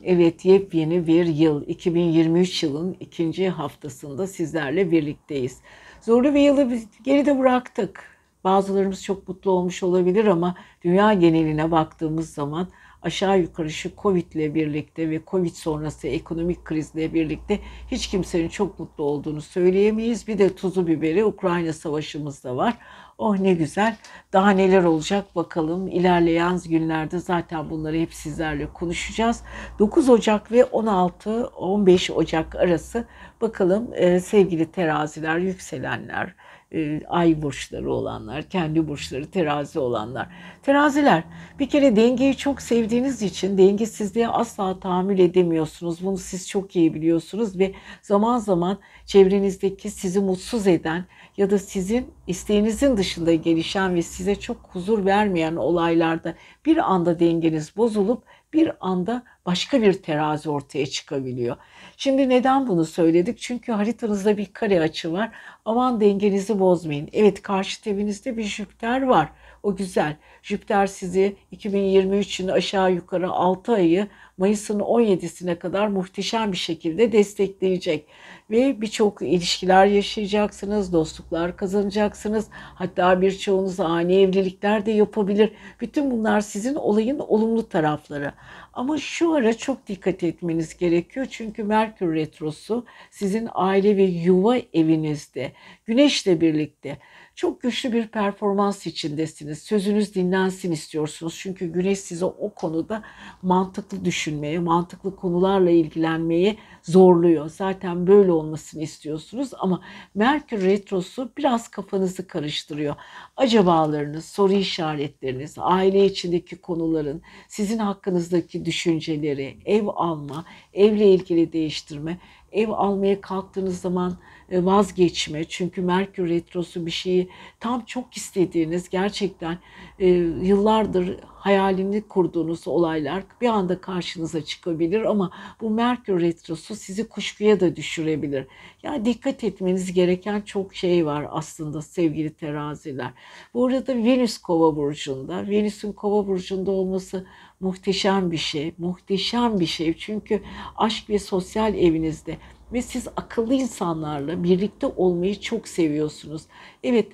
Evet yepyeni bir yıl 2023 yılın ikinci haftasında sizlerle birlikteyiz. Zorlu bir yılı geride bıraktık. Bazılarımız çok mutlu olmuş olabilir ama dünya geneline baktığımız zaman aşağı yukarı şu Covid ile birlikte ve Covid sonrası ekonomik krizle birlikte hiç kimsenin çok mutlu olduğunu söyleyemeyiz. Bir de tuzu biberi Ukrayna savaşımız da var. Oh ne güzel. Daha neler olacak bakalım. İlerleyen günlerde zaten bunları hep sizlerle konuşacağız. 9 Ocak ve 16-15 Ocak arası bakalım e, sevgili teraziler, yükselenler, e, ay burçları olanlar, kendi burçları terazi olanlar. Teraziler bir kere dengeyi çok sevdiğiniz için dengesizliğe asla tahammül edemiyorsunuz. Bunu siz çok iyi biliyorsunuz ve zaman zaman çevrenizdeki sizi mutsuz eden ya da sizin isteğinizin dışında gelişen ve size çok huzur vermeyen olaylarda bir anda dengeniz bozulup bir anda başka bir terazi ortaya çıkabiliyor. Şimdi neden bunu söyledik? Çünkü haritanızda bir kare açı var. Aman dengenizi bozmayın. Evet karşı evinizde bir Jüpiter var. O güzel. Jüpiter sizi 2023'ün aşağı yukarı 6 ayı Mayıs'ın 17'sine kadar muhteşem bir şekilde destekleyecek. Ve birçok ilişkiler yaşayacaksınız, dostluklar kazanacaksınız. Hatta birçoğunuz ani evlilikler de yapabilir. Bütün bunlar sizin olayın olumlu tarafları. Ama şu ara çok dikkat etmeniz gerekiyor. Çünkü Merkür Retrosu sizin aile ve yuva evinizde. Güneşle birlikte. Çok güçlü bir performans içindesiniz. Sözünüz dinlensin istiyorsunuz. Çünkü güneş size o konuda mantıklı düşünmeye, mantıklı konularla ilgilenmeyi zorluyor. Zaten böyle olmasını istiyorsunuz ama Merkür retrosu biraz kafanızı karıştırıyor. Acabalarınız, soru işaretleriniz, aile içindeki konuların, sizin hakkınızdaki düşünceleri, ev alma, evle ilgili değiştirme, ev almaya kalktığınız zaman e, vazgeçme. Çünkü Merkür Retrosu bir şeyi tam çok istediğiniz gerçekten e, yıllardır hayalini kurduğunuz olaylar bir anda karşınıza çıkabilir ama bu Merkür Retrosu sizi kuşkuya da düşürebilir. Yani dikkat etmeniz gereken çok şey var aslında sevgili teraziler. Bu arada Venüs Kova Burcu'nda, Venüs'ün Kova Burcu'nda olması muhteşem bir şey, muhteşem bir şey. Çünkü aşk ve sosyal evinizde ve siz akıllı insanlarla birlikte olmayı çok seviyorsunuz. Evet,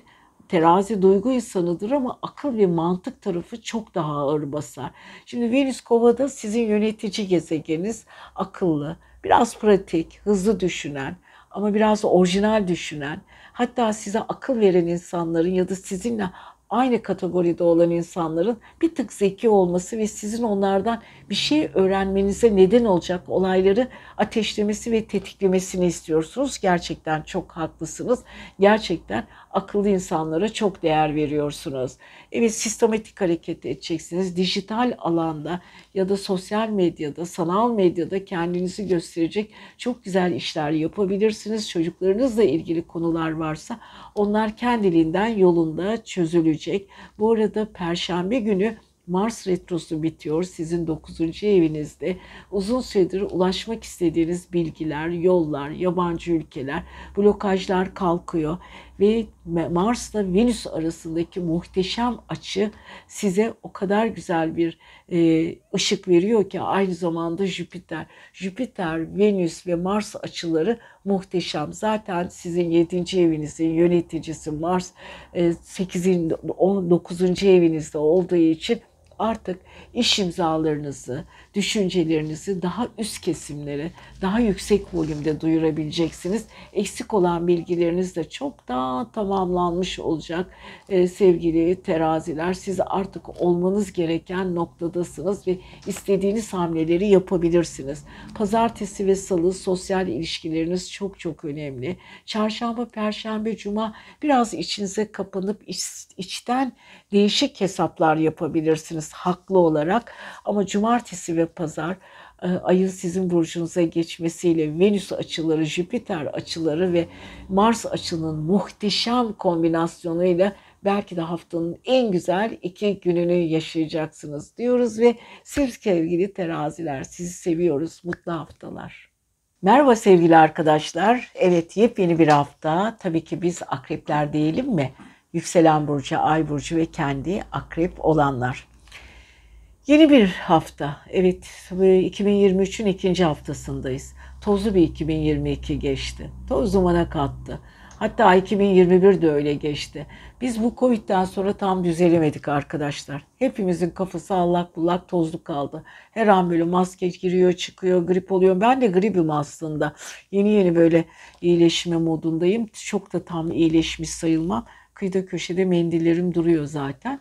terazi duygu insanıdır ama akıl ve mantık tarafı çok daha ağır basar. Şimdi Venüs Kova'da sizin yönetici gezegeniniz akıllı, biraz pratik, hızlı düşünen ama biraz orijinal düşünen, hatta size akıl veren insanların ya da sizinle aynı kategoride olan insanların bir tık zeki olması ve sizin onlardan bir şey öğrenmenize neden olacak olayları ateşlemesi ve tetiklemesini istiyorsunuz. Gerçekten çok haklısınız. Gerçekten akıllı insanlara çok değer veriyorsunuz. Evet sistematik hareket edeceksiniz. Dijital alanda ya da sosyal medyada, sanal medyada kendinizi gösterecek çok güzel işler yapabilirsiniz. Çocuklarınızla ilgili konular varsa onlar kendiliğinden yolunda çözülecek. Bu arada perşembe günü Mars retrosu bitiyor sizin 9. evinizde. Uzun süredir ulaşmak istediğiniz bilgiler, yollar, yabancı ülkeler, blokajlar kalkıyor ve Mars'la Venüs arasındaki muhteşem açı size o kadar güzel bir e, ışık veriyor ki aynı zamanda Jüpiter. Jüpiter, Venüs ve Mars açıları muhteşem. Zaten sizin 7. evinizin yöneticisi Mars 8. E, 19. evinizde olduğu için artık iş imzalarınızı, düşüncelerinizi daha üst kesimlere, daha yüksek volümde duyurabileceksiniz. Eksik olan bilgileriniz de çok daha tamamlanmış olacak. Ee, sevgili teraziler siz artık olmanız gereken noktadasınız ve istediğiniz hamleleri yapabilirsiniz. Pazartesi ve salı sosyal ilişkileriniz çok çok önemli. Çarşamba, perşembe, cuma biraz içinize kapanıp iç, içten değişik hesaplar yapabilirsiniz haklı olarak. Ama cumartesi ve ve pazar e, ayın sizin burcunuza geçmesiyle Venüs açıları, Jüpiter açıları ve Mars açının muhteşem kombinasyonuyla belki de haftanın en güzel iki gününü yaşayacaksınız diyoruz ve siz sevgili teraziler sizi seviyoruz. Mutlu haftalar. Merhaba sevgili arkadaşlar. Evet yepyeni bir hafta. Tabii ki biz akrepler değilim mi? Yükselen burcu, ay burcu ve kendi akrep olanlar. Yeni bir hafta. Evet, 2023'ün ikinci haftasındayız. Tozlu bir 2022 geçti. Toz dumana kattı. Hatta 2021 de öyle geçti. Biz bu Covid'den sonra tam düzelemedik arkadaşlar. Hepimizin kafası allak bullak tozlu kaldı. Her an böyle maske giriyor çıkıyor grip oluyor. Ben de gripim aslında. Yeni yeni böyle iyileşme modundayım. Çok da tam iyileşmiş sayılmam. Kıyıda köşede mendillerim duruyor zaten.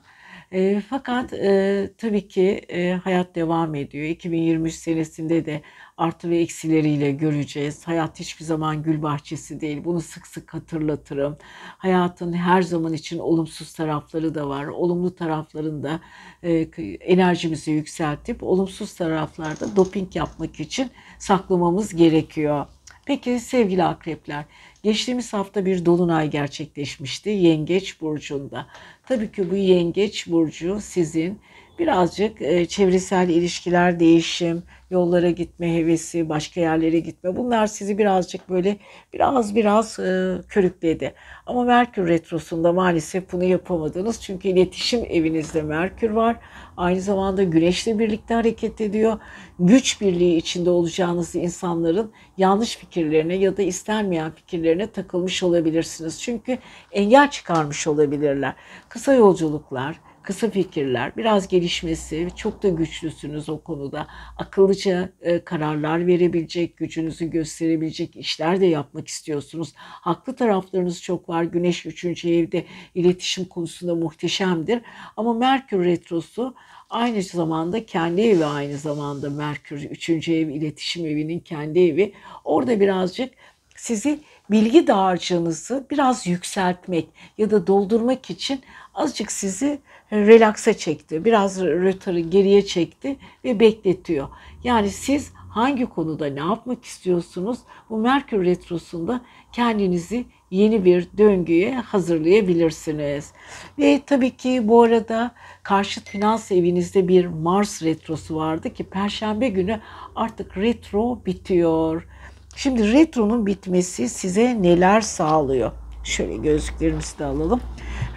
E, fakat e, tabii ki e, hayat devam ediyor. 2023 senesinde de artı ve eksileriyle göreceğiz. Hayat hiçbir zaman gül bahçesi değil. Bunu sık sık hatırlatırım. Hayatın her zaman için olumsuz tarafları da var. Olumlu taraflarında e, enerjimizi yükseltip olumsuz taraflarda doping yapmak için saklamamız gerekiyor. Peki sevgili akrepler, Geçtiğimiz hafta bir dolunay gerçekleşmişti Yengeç burcunda. Tabii ki bu Yengeç burcu sizin birazcık e, çevresel ilişkiler, değişim, yollara gitme hevesi, başka yerlere gitme bunlar sizi birazcık böyle biraz biraz e, körükledi. Ama Merkür Retrosu'nda maalesef bunu yapamadınız. Çünkü iletişim evinizde Merkür var. Aynı zamanda Güneş'le birlikte hareket ediyor. Güç birliği içinde olacağınız insanların yanlış fikirlerine ya da istenmeyen fikirlerine takılmış olabilirsiniz. Çünkü engel çıkarmış olabilirler. Kısa yolculuklar, kısa fikirler, biraz gelişmesi, çok da güçlüsünüz o konuda. Akıllıca e, kararlar verebilecek, gücünüzü gösterebilecek işler de yapmak istiyorsunuz. Haklı taraflarınız çok var. Güneş 3. evde iletişim konusunda muhteşemdir. Ama Merkür Retrosu aynı zamanda kendi evi aynı zamanda Merkür 3. ev iletişim evinin kendi evi. Orada birazcık sizi bilgi dağarcığınızı biraz yükseltmek ya da doldurmak için azıcık sizi relax'a çekti. Biraz rötarı geriye çekti ve bekletiyor. Yani siz hangi konuda ne yapmak istiyorsunuz? Bu Merkür Retrosu'nda kendinizi yeni bir döngüye hazırlayabilirsiniz. Ve tabii ki bu arada karşıt finans evinizde bir Mars Retrosu vardı ki Perşembe günü artık retro bitiyor. Şimdi retronun bitmesi size neler sağlıyor? Şöyle gözlüklerimizi de alalım.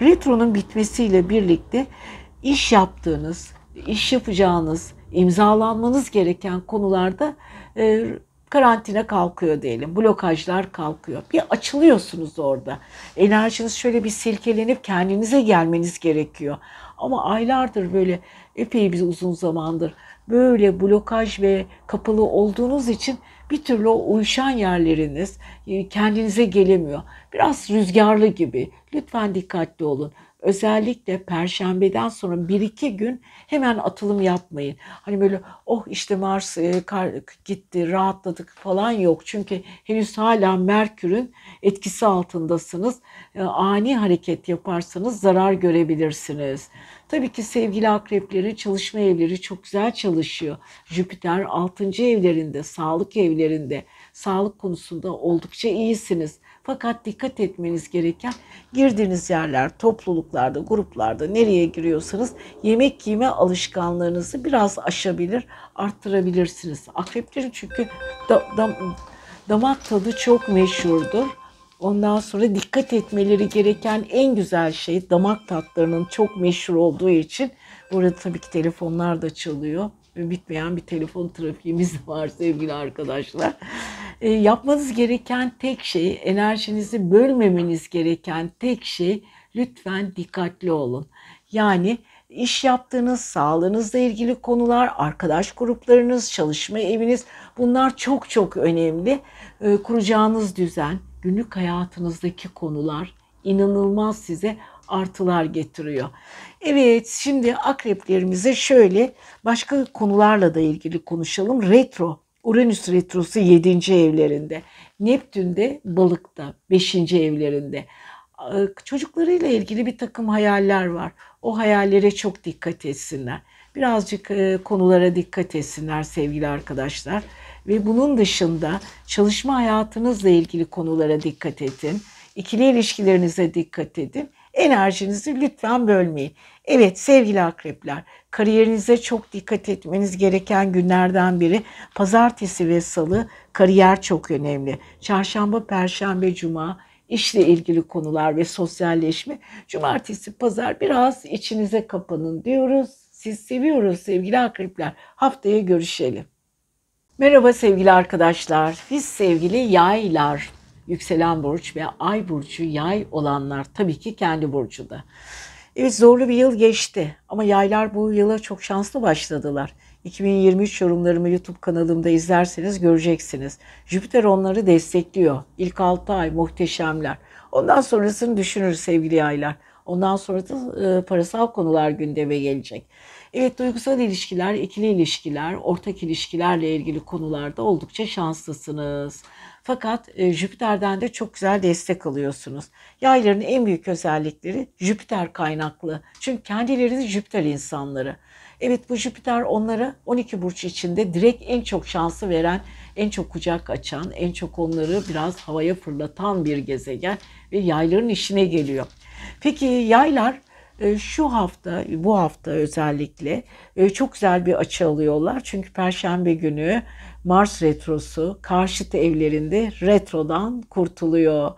Retronun bitmesiyle birlikte iş yaptığınız, iş yapacağınız, imzalanmanız gereken konularda e, karantina kalkıyor diyelim. Blokajlar kalkıyor. Bir açılıyorsunuz orada. Enerjiniz şöyle bir silkelenip kendinize gelmeniz gerekiyor. Ama aylardır böyle epey bir uzun zamandır böyle blokaj ve kapalı olduğunuz için bir türlü o uyuşan yerleriniz e, kendinize gelemiyor. Biraz rüzgarlı gibi. Lütfen dikkatli olun özellikle perşembeden sonra bir iki gün hemen atılım yapmayın. Hani böyle oh işte Mars e, kar, gitti rahatladık falan yok. Çünkü henüz hala Merkür'ün etkisi altındasınız. E, ani hareket yaparsanız zarar görebilirsiniz. Tabii ki sevgili Akreplerin çalışma evleri çok güzel çalışıyor. Jüpiter 6. evlerinde, sağlık evlerinde, sağlık konusunda oldukça iyisiniz. Fakat dikkat etmeniz gereken girdiğiniz yerler, topluluklarda, gruplarda nereye giriyorsanız yemek yeme alışkanlığınızı biraz aşabilir, arttırabilirsiniz. Akreplerin çünkü da, da, damak tadı çok meşhurdur. Ondan sonra dikkat etmeleri gereken en güzel şey damak tatlarının çok meşhur olduğu için burada tabii ki telefonlar da çalıyor. Bitmeyen bir telefon trafiğimiz var sevgili arkadaşlar. E, yapmanız gereken tek şey, enerjinizi bölmemeniz gereken tek şey lütfen dikkatli olun. Yani iş yaptığınız, sağlığınızla ilgili konular, arkadaş gruplarınız, çalışma eviniz bunlar çok çok önemli. E, kuracağınız düzen, günlük hayatınızdaki konular inanılmaz size artılar getiriyor. Evet şimdi akreplerimize şöyle başka konularla da ilgili konuşalım. Retro Uranüs retrosu 7. evlerinde. Neptün de balıkta 5. evlerinde. Ee, çocuklarıyla ilgili bir takım hayaller var. O hayallere çok dikkat etsinler. Birazcık e, konulara dikkat etsinler sevgili arkadaşlar. Ve bunun dışında çalışma hayatınızla ilgili konulara dikkat edin. İkili ilişkilerinize dikkat edin Enerjinizi lütfen bölmeyin. Evet sevgili akrepler, kariyerinize çok dikkat etmeniz gereken günlerden biri pazartesi ve salı kariyer çok önemli. Çarşamba, perşembe, cuma işle ilgili konular ve sosyalleşme. Cumartesi, pazar biraz içinize kapanın diyoruz. Siz seviyoruz sevgili akrepler. Haftaya görüşelim. Merhaba sevgili arkadaşlar. Biz sevgili yaylar yükselen burç ve ay burcu yay olanlar tabii ki kendi burcunda. Evet zorlu bir yıl geçti ama yaylar bu yıla çok şanslı başladılar. 2023 yorumlarımı YouTube kanalımda izlerseniz göreceksiniz. Jüpiter onları destekliyor. İlk 6 ay muhteşemler. Ondan sonrasını düşünür sevgili yaylar. Ondan sonra da e, parasal konular gündeme gelecek. Evet duygusal ilişkiler, ikili ilişkiler, ortak ilişkilerle ilgili konularda oldukça şanslısınız. Fakat e, Jüpiter'den de çok güzel destek alıyorsunuz. Yayların en büyük özellikleri Jüpiter kaynaklı. Çünkü kendileri de Jüpiter insanları. Evet bu Jüpiter onlara 12 burç içinde direkt en çok şansı veren, en çok kucak açan, en çok onları biraz havaya fırlatan bir gezegen ve yayların işine geliyor. Peki yaylar e, şu hafta, bu hafta özellikle e, çok güzel bir açı alıyorlar. Çünkü Perşembe günü Mars retrosu karşıt evlerinde retrodan kurtuluyor.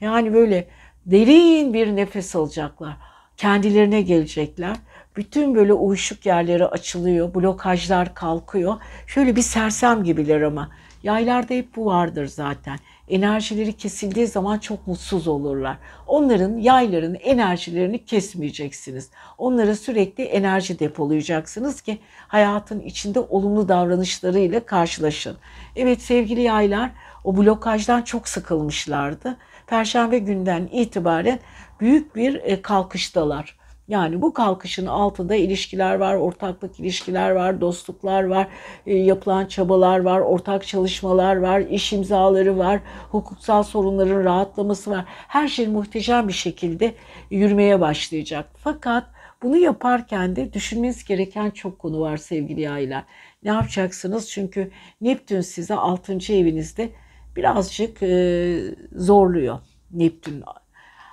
Yani böyle derin bir nefes alacaklar. Kendilerine gelecekler bütün böyle uyuşuk yerleri açılıyor, blokajlar kalkıyor. Şöyle bir sersem gibiler ama. Yaylarda hep bu vardır zaten. Enerjileri kesildiği zaman çok mutsuz olurlar. Onların, yayların enerjilerini kesmeyeceksiniz. Onlara sürekli enerji depolayacaksınız ki hayatın içinde olumlu davranışlarıyla karşılaşın. Evet sevgili yaylar o blokajdan çok sıkılmışlardı. Perşembe günden itibaren büyük bir e, kalkıştalar. Yani bu kalkışın altında ilişkiler var, ortaklık ilişkiler var, dostluklar var, e, yapılan çabalar var, ortak çalışmalar var, iş imzaları var, hukuksal sorunların rahatlaması var. Her şey muhteşem bir şekilde yürümeye başlayacak. Fakat bunu yaparken de düşünmeniz gereken çok konu var sevgili aileler. Ne yapacaksınız? Çünkü Neptün size 6. evinizde birazcık e, zorluyor. Neptün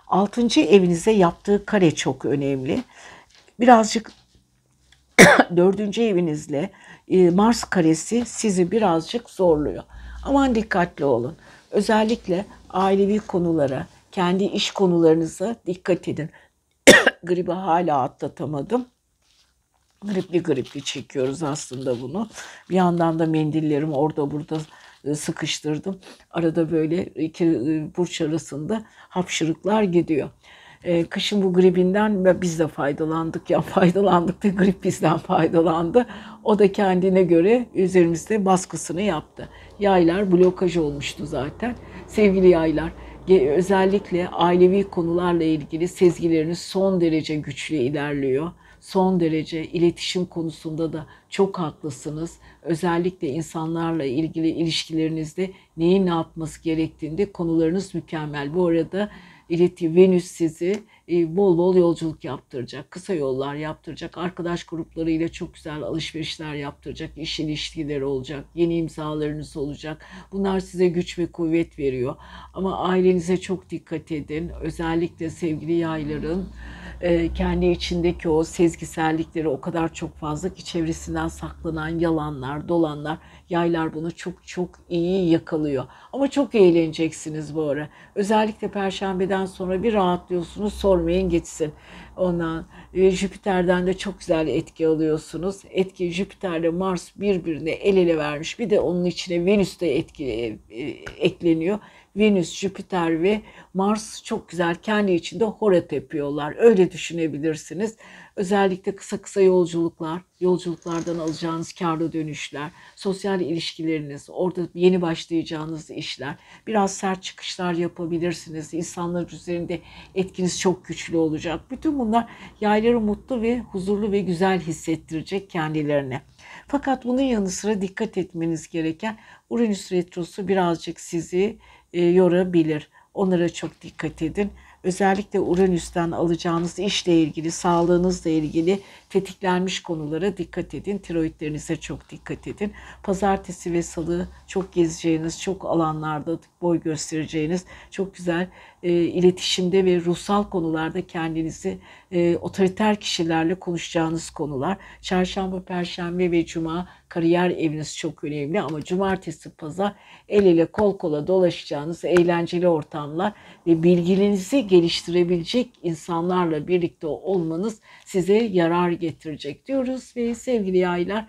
Altıncı evinize yaptığı kare çok önemli. Birazcık dördüncü evinizle e, Mars karesi sizi birazcık zorluyor. Aman dikkatli olun. Özellikle ailevi konulara, kendi iş konularınıza dikkat edin. Gribi hala atlatamadım. Gripli gripli çekiyoruz aslında bunu. Bir yandan da mendillerim orada burada e, sıkıştırdım. Arada böyle iki e, burç arasında hapşırıklar gidiyor. E, kışın bu gribinden biz de faydalandık ya faydalandık da grip bizden faydalandı. O da kendine göre üzerimizde baskısını yaptı. Yaylar blokaj olmuştu zaten. Sevgili yaylar özellikle ailevi konularla ilgili sezgileriniz son derece güçlü ilerliyor son derece iletişim konusunda da çok haklısınız. Özellikle insanlarla ilgili ilişkilerinizde neyi ne yapması gerektiğinde konularınız mükemmel. Bu arada ileti Venüs sizi e, bol bol yolculuk yaptıracak, kısa yollar yaptıracak, arkadaş gruplarıyla çok güzel alışverişler yaptıracak, iş ilişkileri olacak, yeni imzalarınız olacak. Bunlar size güç ve kuvvet veriyor. Ama ailenize çok dikkat edin. Özellikle sevgili yayların e, kendi içindeki o sezgisellikleri o kadar çok fazla ki çevresinden saklanan yalanlar, dolanlar yaylar bunu çok çok iyi yakalıyor. Ama çok eğleneceksiniz bu ara. Özellikle perşembeden sonra bir rahatlıyorsunuz sonra olmayın gitsin. Ona e, Jüpiter'den de çok güzel etki alıyorsunuz. Etki Jüpiter'le Mars birbirine el ele vermiş. Bir de onun içine Venüs de etki, e, e ekleniyor. Venüs, Jüpiter ve Mars çok güzel kendi içinde hora tepiyorlar. Öyle düşünebilirsiniz. Özellikle kısa kısa yolculuklar, yolculuklardan alacağınız karlı dönüşler, sosyal ilişkileriniz, orada yeni başlayacağınız işler, biraz sert çıkışlar yapabilirsiniz. İnsanlar üzerinde etkiniz çok güçlü olacak. Bütün bunlar yayları mutlu ve huzurlu ve güzel hissettirecek kendilerine. Fakat bunun yanı sıra dikkat etmeniz gereken Uranüs Retrosu birazcık sizi e, yorabilir. Onlara çok dikkat edin özellikle Uranüs'ten alacağınız işle ilgili, sağlığınızla ilgili tetiklenmiş konulara dikkat edin. Tiroidlerinize çok dikkat edin. Pazartesi ve salı çok gezeceğiniz, çok alanlarda boy göstereceğiniz çok güzel e, iletişimde ve ruhsal konularda kendinizi e, otoriter kişilerle konuşacağınız konular. Çarşamba, Perşembe ve Cuma kariyer eviniz çok önemli ama cumartesi, pazar el ele kol kola dolaşacağınız eğlenceli ortamlar ve bilginizi geliştirebilecek insanlarla birlikte olmanız size yarar getirecek diyoruz ve sevgili yaylar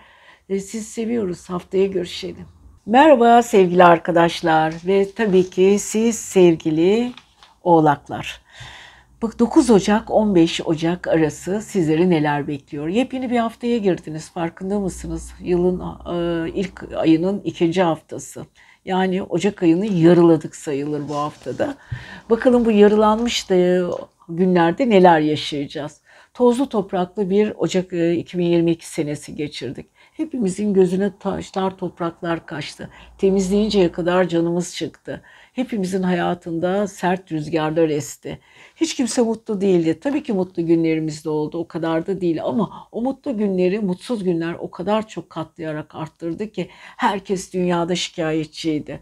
e, siz seviyoruz. Haftaya görüşelim. Merhaba sevgili arkadaşlar ve tabii ki siz sevgili oğlaklar. Bak 9 Ocak 15 Ocak arası sizleri neler bekliyor? Yepyeni bir haftaya girdiniz farkında mısınız? Yılın e, ilk ayının ikinci haftası. Yani Ocak ayını yarıladık sayılır bu haftada. Bakalım bu yarılanmış da günlerde neler yaşayacağız? Tozlu topraklı bir Ocak 2022 e, senesi geçirdik. Hepimizin gözüne taşlar, topraklar kaçtı. Temizleyinceye kadar canımız çıktı hepimizin hayatında sert rüzgarlar esti. Hiç kimse mutlu değildi. Tabii ki mutlu günlerimiz de oldu. O kadar da değil ama o mutlu günleri mutsuz günler o kadar çok katlayarak arttırdı ki herkes dünyada şikayetçiydi.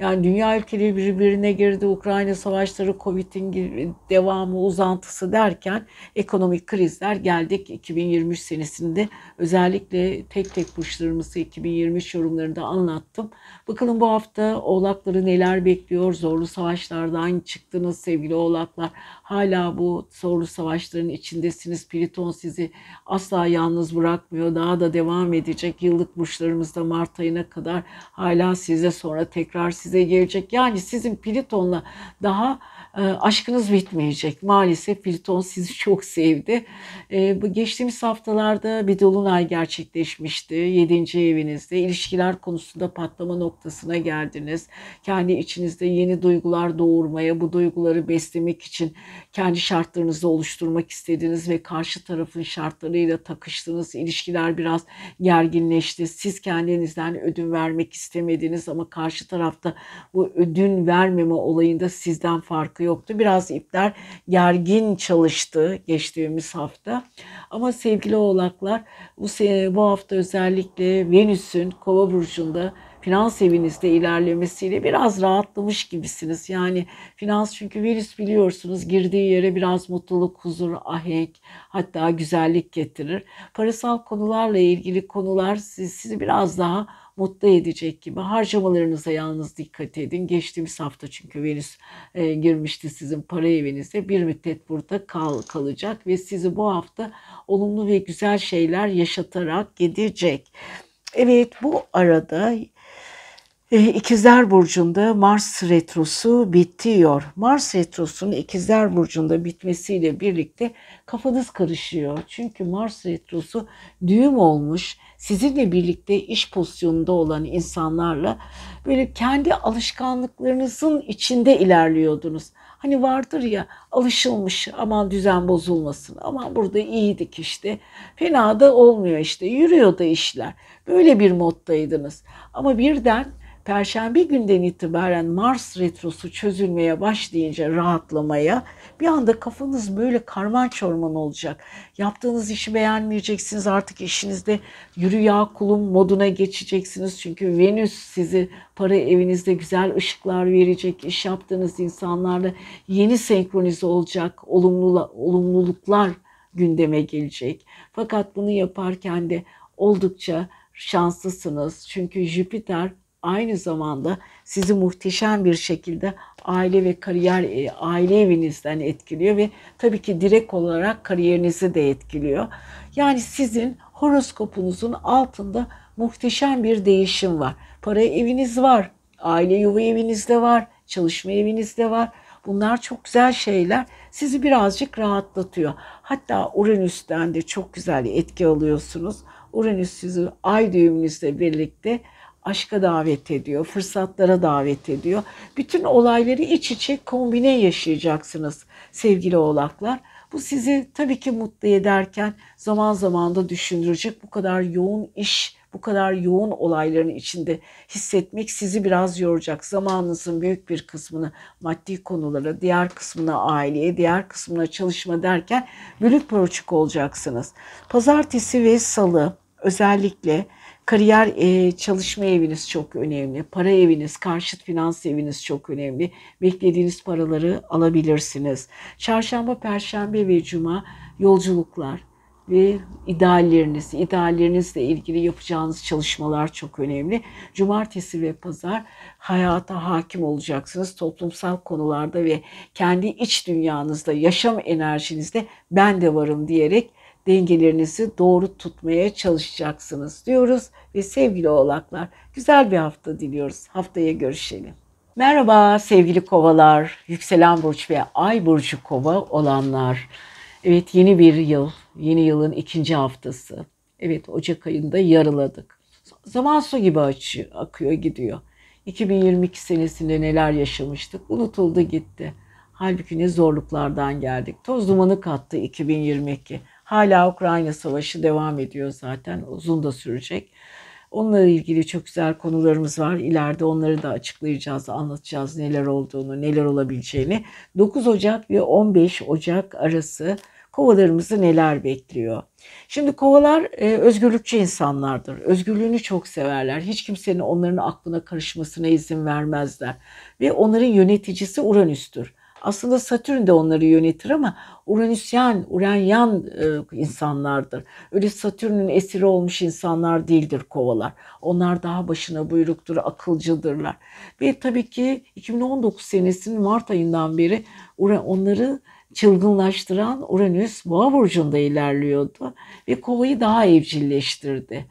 Yani dünya ülkeleri birbirine girdi. Ukrayna savaşları, Covid'in devamı, uzantısı derken ekonomik krizler geldik 2023 senesinde. Özellikle tek tek burçlarımızı 2023 yorumlarında anlattım. Bakalım bu hafta oğlakları neler bekliyor? Zorlu savaşlardan çıktınız sevgili oğlaklar. Hala bu zorlu savaşların içindesiniz. Pliton sizi asla yalnız bırakmıyor. Daha da devam edecek. Yıllık burçlarımızda Mart ayına kadar hala size sonra tekrar size size gelecek. Yani sizin Pliton'la daha ee, aşkınız bitmeyecek. Maalesef Plüton sizi çok sevdi. Ee, bu geçtiğimiz haftalarda bir dolunay gerçekleşmişti. 7. evinizde ilişkiler konusunda patlama noktasına geldiniz. Kendi içinizde yeni duygular doğurmaya, bu duyguları beslemek için kendi şartlarınızı oluşturmak istediniz ve karşı tarafın şartlarıyla takıştınız. İlişkiler biraz gerginleşti. Siz kendinizden ödün vermek istemediniz ama karşı tarafta bu ödün vermeme olayında sizden farkı farkı yoktu. Biraz ipler gergin çalıştı geçtiğimiz hafta. Ama sevgili oğlaklar bu, bu hafta özellikle Venüs'ün kova burcunda finans evinizde ilerlemesiyle biraz rahatlamış gibisiniz. Yani finans çünkü Venüs biliyorsunuz girdiği yere biraz mutluluk, huzur, ahenk hatta güzellik getirir. Parasal konularla ilgili konular sizi, sizi biraz daha mutlu edecek gibi harcamalarınıza yalnız dikkat edin. Geçtiğimiz hafta çünkü Venüs e, girmişti sizin para evinize. Bir müddet burada kal, kalacak ve sizi bu hafta olumlu ve güzel şeyler yaşatarak gidecek. Evet bu arada Eh, İkizler Burcu'nda Mars Retrosu bitiyor. Mars Retrosu'nun İkizler Burcu'nda bitmesiyle birlikte kafanız karışıyor. Çünkü Mars Retrosu düğüm olmuş. Sizinle birlikte iş pozisyonunda olan insanlarla böyle kendi alışkanlıklarınızın içinde ilerliyordunuz. Hani vardır ya alışılmış aman düzen bozulmasın aman burada iyiydik işte fena da olmuyor işte yürüyor da işler böyle bir moddaydınız ama birden Perşembe günden itibaren Mars retrosu çözülmeye başlayınca rahatlamaya bir anda kafanız böyle karman çorman olacak. Yaptığınız işi beğenmeyeceksiniz artık işinizde yürü ya kulum moduna geçeceksiniz. Çünkü Venüs sizi para evinizde güzel ışıklar verecek. iş yaptığınız insanlarla yeni senkronize olacak olumlu, olumluluklar gündeme gelecek. Fakat bunu yaparken de oldukça şanslısınız. Çünkü Jüpiter aynı zamanda sizi muhteşem bir şekilde aile ve kariyer e, aile evinizden etkiliyor ve tabii ki direkt olarak kariyerinizi de etkiliyor. Yani sizin horoskopunuzun altında muhteşem bir değişim var. Para eviniz var, aile yuva evinizde var, çalışma evinizde var. Bunlar çok güzel şeyler. Sizi birazcık rahatlatıyor. Hatta Uranüs'ten de çok güzel etki alıyorsunuz. Uranüs sizi ay düğümünüzle birlikte aşka davet ediyor, fırsatlara davet ediyor. Bütün olayları iç içe kombine yaşayacaksınız sevgili oğlaklar. Bu sizi tabii ki mutlu ederken zaman zaman da düşündürecek bu kadar yoğun iş, bu kadar yoğun olayların içinde hissetmek sizi biraz yoracak. Zamanınızın büyük bir kısmını maddi konulara, diğer kısmına aileye, diğer kısmına çalışma derken bölük pörçük olacaksınız. Pazartesi ve salı özellikle Kariyer e, çalışma eviniz çok önemli. Para eviniz, karşıt finans eviniz çok önemli. Beklediğiniz paraları alabilirsiniz. Çarşamba, perşembe ve cuma yolculuklar ve idealleriniz, ideallerinizle ilgili yapacağınız çalışmalar çok önemli. Cumartesi ve pazar hayata hakim olacaksınız. Toplumsal konularda ve kendi iç dünyanızda, yaşam enerjinizde ben de varım diyerek dengelerinizi doğru tutmaya çalışacaksınız diyoruz ve sevgili oğlaklar güzel bir hafta diliyoruz. Haftaya görüşelim. Merhaba sevgili kovalar, yükselen burç ve ay burcu kova olanlar. Evet yeni bir yıl, yeni yılın ikinci haftası. Evet Ocak ayında yarıladık. Zaman su gibi açıyor, akıyor gidiyor. 2022 senesinde neler yaşamıştık unutuldu gitti. Halbuki ne zorluklardan geldik. Toz dumanı kattı 2022. Hala Ukrayna Savaşı devam ediyor zaten. Uzun da sürecek. Onunla ilgili çok güzel konularımız var. İleride onları da açıklayacağız, anlatacağız neler olduğunu, neler olabileceğini. 9 Ocak ve 15 Ocak arası kovalarımızı neler bekliyor? Şimdi kovalar e, özgürlükçü insanlardır. Özgürlüğünü çok severler. Hiç kimsenin onların aklına karışmasına izin vermezler. Ve onların yöneticisi Uranüs'tür. Aslında Satürn de onları yönetir ama Uranüsyen, Uranyan e, insanlardır. Öyle Satürn'ün esiri olmuş insanlar değildir kovalar. Onlar daha başına buyruktur, akılcıdırlar. Ve tabii ki 2019 senesinin Mart ayından beri onları çılgınlaştıran Uranüs boğa burcunda ilerliyordu ve kovayı daha evcilleştirdi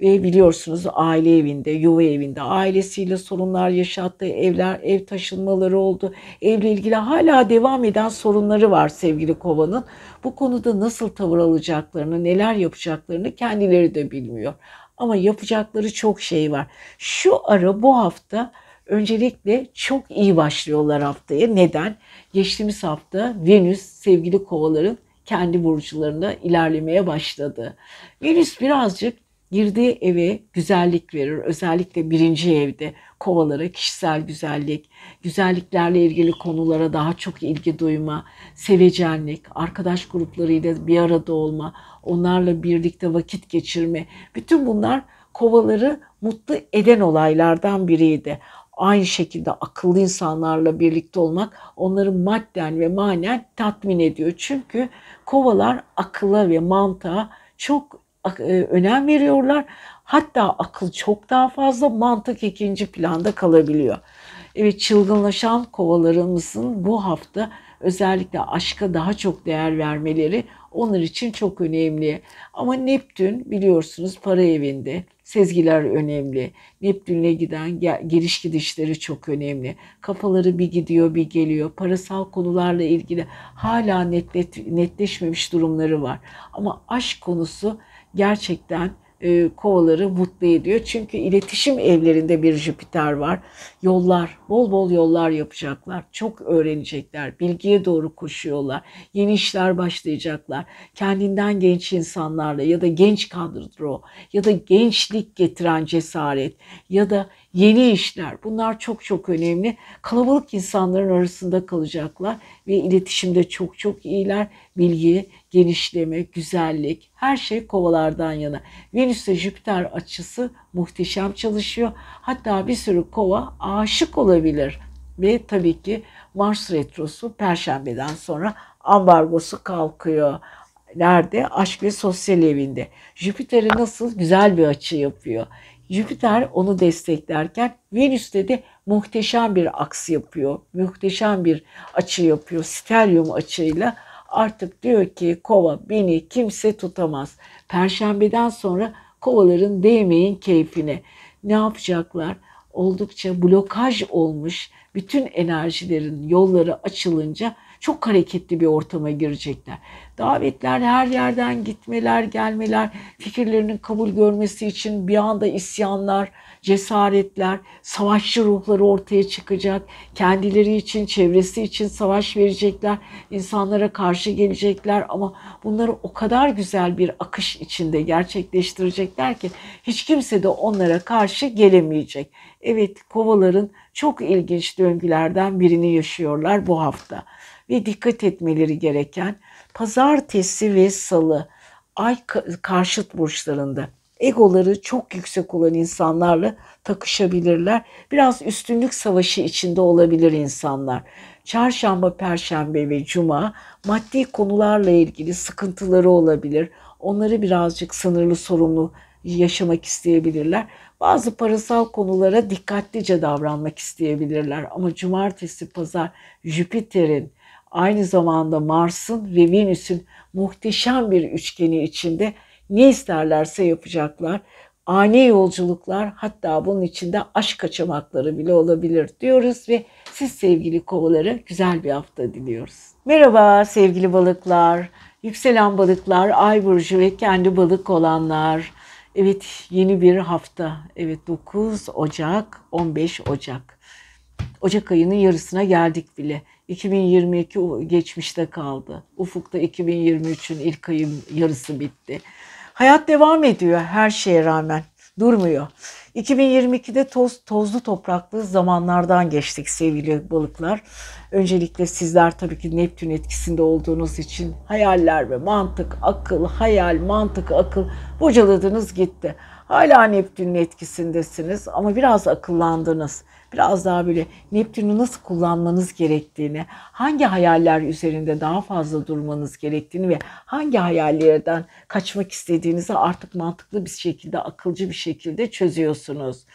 ve biliyorsunuz aile evinde, yuva evinde ailesiyle sorunlar yaşattığı evler, ev taşınmaları oldu. Evle ilgili hala devam eden sorunları var sevgili kovanın. Bu konuda nasıl tavır alacaklarını, neler yapacaklarını kendileri de bilmiyor. Ama yapacakları çok şey var. Şu ara bu hafta öncelikle çok iyi başlıyorlar haftaya. Neden? Geçtiğimiz hafta Venüs sevgili kovaların kendi burçlarında ilerlemeye başladı. Venüs birazcık girdiği eve güzellik verir. Özellikle birinci evde kovalara kişisel güzellik, güzelliklerle ilgili konulara daha çok ilgi duyma, sevecenlik, arkadaş gruplarıyla bir arada olma, onlarla birlikte vakit geçirme. Bütün bunlar kovaları mutlu eden olaylardan biriydi. Aynı şekilde akıllı insanlarla birlikte olmak onları madden ve manen tatmin ediyor. Çünkü kovalar akıla ve mantığa çok e, önem veriyorlar. Hatta akıl çok daha fazla, mantık ikinci planda kalabiliyor. Evet çılgınlaşan kovalarımızın bu hafta özellikle aşka daha çok değer vermeleri onlar için çok önemli. Ama Neptün biliyorsunuz para evinde. Sezgiler önemli. Neptün'le giden giriş gidişleri çok önemli. Kafaları bir gidiyor bir geliyor. Parasal konularla ilgili hala netleşmemiş durumları var. Ama aşk konusu gerçekten e, kovaları mutlu ediyor. Çünkü iletişim evlerinde bir Jüpiter var. Yollar, bol bol yollar yapacaklar. Çok öğrenecekler. Bilgiye doğru koşuyorlar. Yeni işler başlayacaklar. Kendinden genç insanlarla ya da genç kadro ya da gençlik getiren cesaret ya da yeni işler bunlar çok çok önemli. Kalabalık insanların arasında kalacaklar ve iletişimde çok çok iyiler. Bilgi, genişleme, güzellik her şey kovalardan yana. Venüs'te Jüpiter açısı muhteşem çalışıyor. Hatta bir sürü kova aşık olabilir. Ve tabii ki Mars retrosu perşembeden sonra ambargosu kalkıyor. Nerede? Aşk ve sosyal evinde. Jüpiter'i nasıl güzel bir açı yapıyor. Jüpiter onu desteklerken Venüs de muhteşem bir aksi yapıyor. Muhteşem bir açı yapıyor. Stelyum açıyla artık diyor ki kova beni kimse tutamaz. Perşembeden sonra kovaların değmeyin keyfine. Ne yapacaklar? Oldukça blokaj olmuş bütün enerjilerin yolları açılınca çok hareketli bir ortama girecekler. Davetler her yerden gitmeler, gelmeler, fikirlerinin kabul görmesi için bir anda isyanlar, cesaretler, savaşçı ruhları ortaya çıkacak. Kendileri için, çevresi için savaş verecekler, insanlara karşı gelecekler ama bunları o kadar güzel bir akış içinde gerçekleştirecekler ki hiç kimse de onlara karşı gelemeyecek. Evet, kovaların çok ilginç döngülerden birini yaşıyorlar bu hafta ve dikkat etmeleri gereken pazartesi ve salı ay karşıt burçlarında egoları çok yüksek olan insanlarla takışabilirler. Biraz üstünlük savaşı içinde olabilir insanlar. Çarşamba, perşembe ve cuma maddi konularla ilgili sıkıntıları olabilir. Onları birazcık sınırlı sorumlu yaşamak isteyebilirler. Bazı parasal konulara dikkatlice davranmak isteyebilirler. Ama cumartesi, pazar Jüpiter'in aynı zamanda Mars'ın ve Venüs'ün muhteşem bir üçgeni içinde ne isterlerse yapacaklar. Ani yolculuklar hatta bunun içinde aşk kaçamakları bile olabilir diyoruz ve siz sevgili kovaları güzel bir hafta diliyoruz. Merhaba sevgili balıklar, yükselen balıklar, ay burcu ve kendi balık olanlar. Evet yeni bir hafta. Evet 9 Ocak, 15 Ocak. Ocak ayının yarısına geldik bile. 2022 geçmişte kaldı. Ufukta 2023'ün ilk ayın yarısı bitti. Hayat devam ediyor her şeye rağmen. Durmuyor. 2022'de toz, tozlu topraklı zamanlardan geçtik sevgili balıklar. Öncelikle sizler tabii ki Neptün etkisinde olduğunuz için hayaller ve mantık, akıl, hayal, mantık, akıl bocaladınız gitti. Hala Neptün'ün etkisindesiniz ama biraz akıllandınız biraz daha böyle Neptün'ü nasıl kullanmanız gerektiğini, hangi hayaller üzerinde daha fazla durmanız gerektiğini ve hangi hayallerden kaçmak istediğinizi artık mantıklı bir şekilde, akılcı bir şekilde çözüyorsunuz.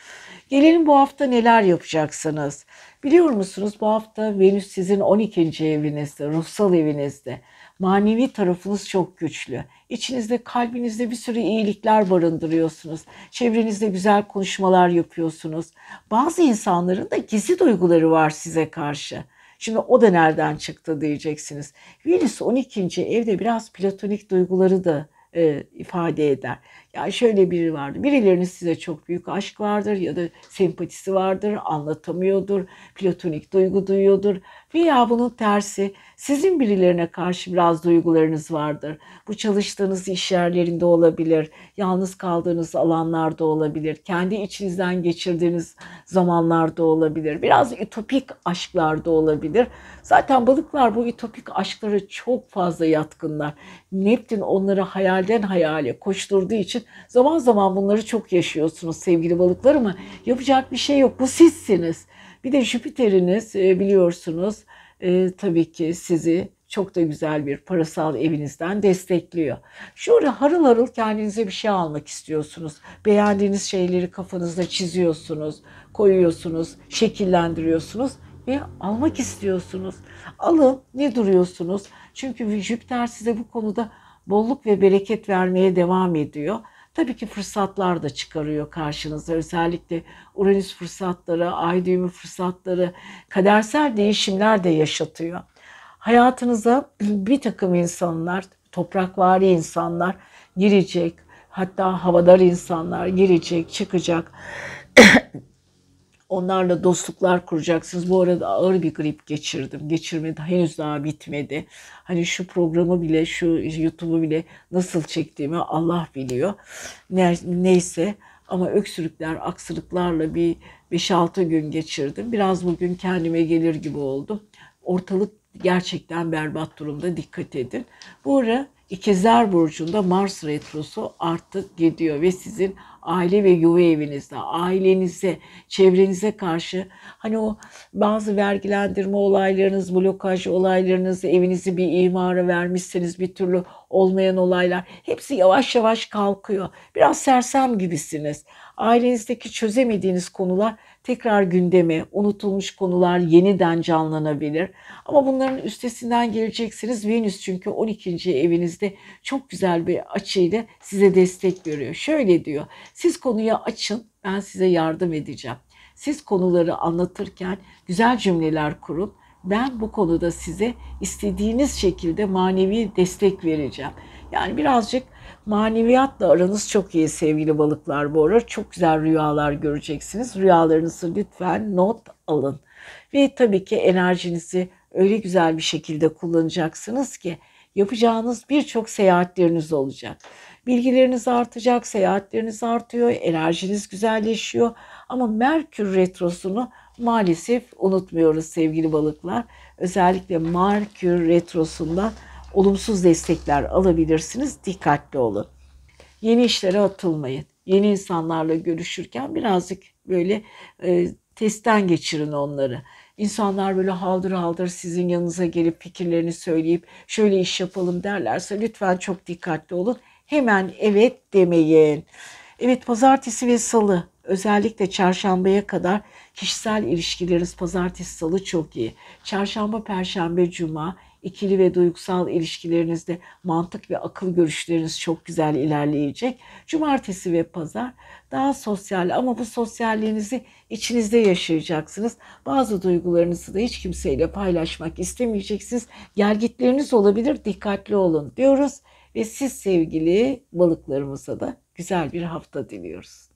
Gelelim bu hafta neler yapacaksınız? Biliyor musunuz bu hafta Venüs sizin 12. evinizde, ruhsal evinizde manevi tarafınız çok güçlü. İçinizde, kalbinizde bir sürü iyilikler barındırıyorsunuz. Çevrenizde güzel konuşmalar yapıyorsunuz. Bazı insanların da gizli duyguları var size karşı. Şimdi o da nereden çıktı diyeceksiniz. Venüs 12. evde biraz platonik duyguları da e, ifade eder. Ya şöyle biri vardı. Birilerinin size çok büyük aşk vardır ya da sempatisi vardır, anlatamıyordur, platonik duygu duyuyordur. Veya bunun tersi sizin birilerine karşı biraz duygularınız vardır. Bu çalıştığınız iş yerlerinde olabilir, yalnız kaldığınız alanlarda olabilir, kendi içinizden geçirdiğiniz zamanlarda olabilir. Biraz ütopik aşklarda olabilir. Zaten balıklar bu ütopik aşklara çok fazla yatkınlar. Neptün onları hayalden hayale koşturduğu için için zaman zaman bunları çok yaşıyorsunuz sevgili balıklar ama yapacak bir şey yok. Bu sizsiniz. Bir de Jüpiter'iniz e, biliyorsunuz e, tabii ki sizi çok da güzel bir parasal evinizden destekliyor. Şöyle harıl harıl kendinize bir şey almak istiyorsunuz. Beğendiğiniz şeyleri kafanızda çiziyorsunuz, koyuyorsunuz, şekillendiriyorsunuz ve almak istiyorsunuz. Alın, ne duruyorsunuz? Çünkü Jüpiter size bu konuda bolluk ve bereket vermeye devam ediyor. Tabii ki fırsatlar da çıkarıyor karşınıza. Özellikle Uranüs fırsatları, ay düğümü fırsatları, kadersel değişimler de yaşatıyor. Hayatınıza bir takım insanlar, toprakvari insanlar girecek. Hatta havadar insanlar girecek, çıkacak. Onlarla dostluklar kuracaksınız. Bu arada ağır bir grip geçirdim. Geçirmedi. Henüz daha bitmedi. Hani şu programı bile, şu YouTube'u bile nasıl çektiğimi Allah biliyor. Neyse ama öksürükler, aksırıklarla bir 5-6 gün geçirdim. Biraz bugün kendime gelir gibi oldum. Ortalık gerçekten berbat durumda dikkat edin. Bu ara İkizler Burcu'nda Mars Retrosu artık gidiyor ve sizin aile ve yuva evinizde, ailenize, çevrenize karşı hani o bazı vergilendirme olaylarınız, blokaj olaylarınız, evinizi bir imara vermişseniz, bir türlü olmayan olaylar hepsi yavaş yavaş kalkıyor. Biraz sersem gibisiniz. Ailenizdeki çözemediğiniz konular tekrar gündeme, unutulmuş konular yeniden canlanabilir. Ama bunların üstesinden geleceksiniz. Venüs çünkü 12. evinizde çok güzel bir açıyla size destek veriyor. Şöyle diyor, siz konuya açın, ben size yardım edeceğim. Siz konuları anlatırken güzel cümleler kurup ben bu konuda size istediğiniz şekilde manevi destek vereceğim. Yani birazcık maneviyatla aranız çok iyi sevgili balıklar bu ara. Çok güzel rüyalar göreceksiniz. Rüyalarınızı lütfen not alın. Ve tabii ki enerjinizi öyle güzel bir şekilde kullanacaksınız ki yapacağınız birçok seyahatleriniz olacak. Bilgileriniz artacak, seyahatleriniz artıyor, enerjiniz güzelleşiyor. Ama Merkür Retrosu'nu maalesef unutmuyoruz sevgili balıklar. Özellikle Merkür Retrosu'nda olumsuz destekler alabilirsiniz. Dikkatli olun. Yeni işlere atılmayın. Yeni insanlarla görüşürken birazcık böyle e, testten geçirin onları. İnsanlar böyle haldır haldır sizin yanınıza gelip fikirlerini söyleyip şöyle iş yapalım derlerse lütfen çok dikkatli olun. Hemen evet demeyin. Evet pazartesi ve salı özellikle çarşambaya kadar Kişisel ilişkileriniz pazartesi salı çok iyi. Çarşamba, perşembe, cuma ikili ve duygusal ilişkilerinizde mantık ve akıl görüşleriniz çok güzel ilerleyecek. Cumartesi ve pazar daha sosyal ama bu sosyalliğinizi içinizde yaşayacaksınız. Bazı duygularınızı da hiç kimseyle paylaşmak istemeyeceksiniz. Gelgitleriniz olabilir dikkatli olun diyoruz ve siz sevgili balıklarımıza da güzel bir hafta diliyoruz.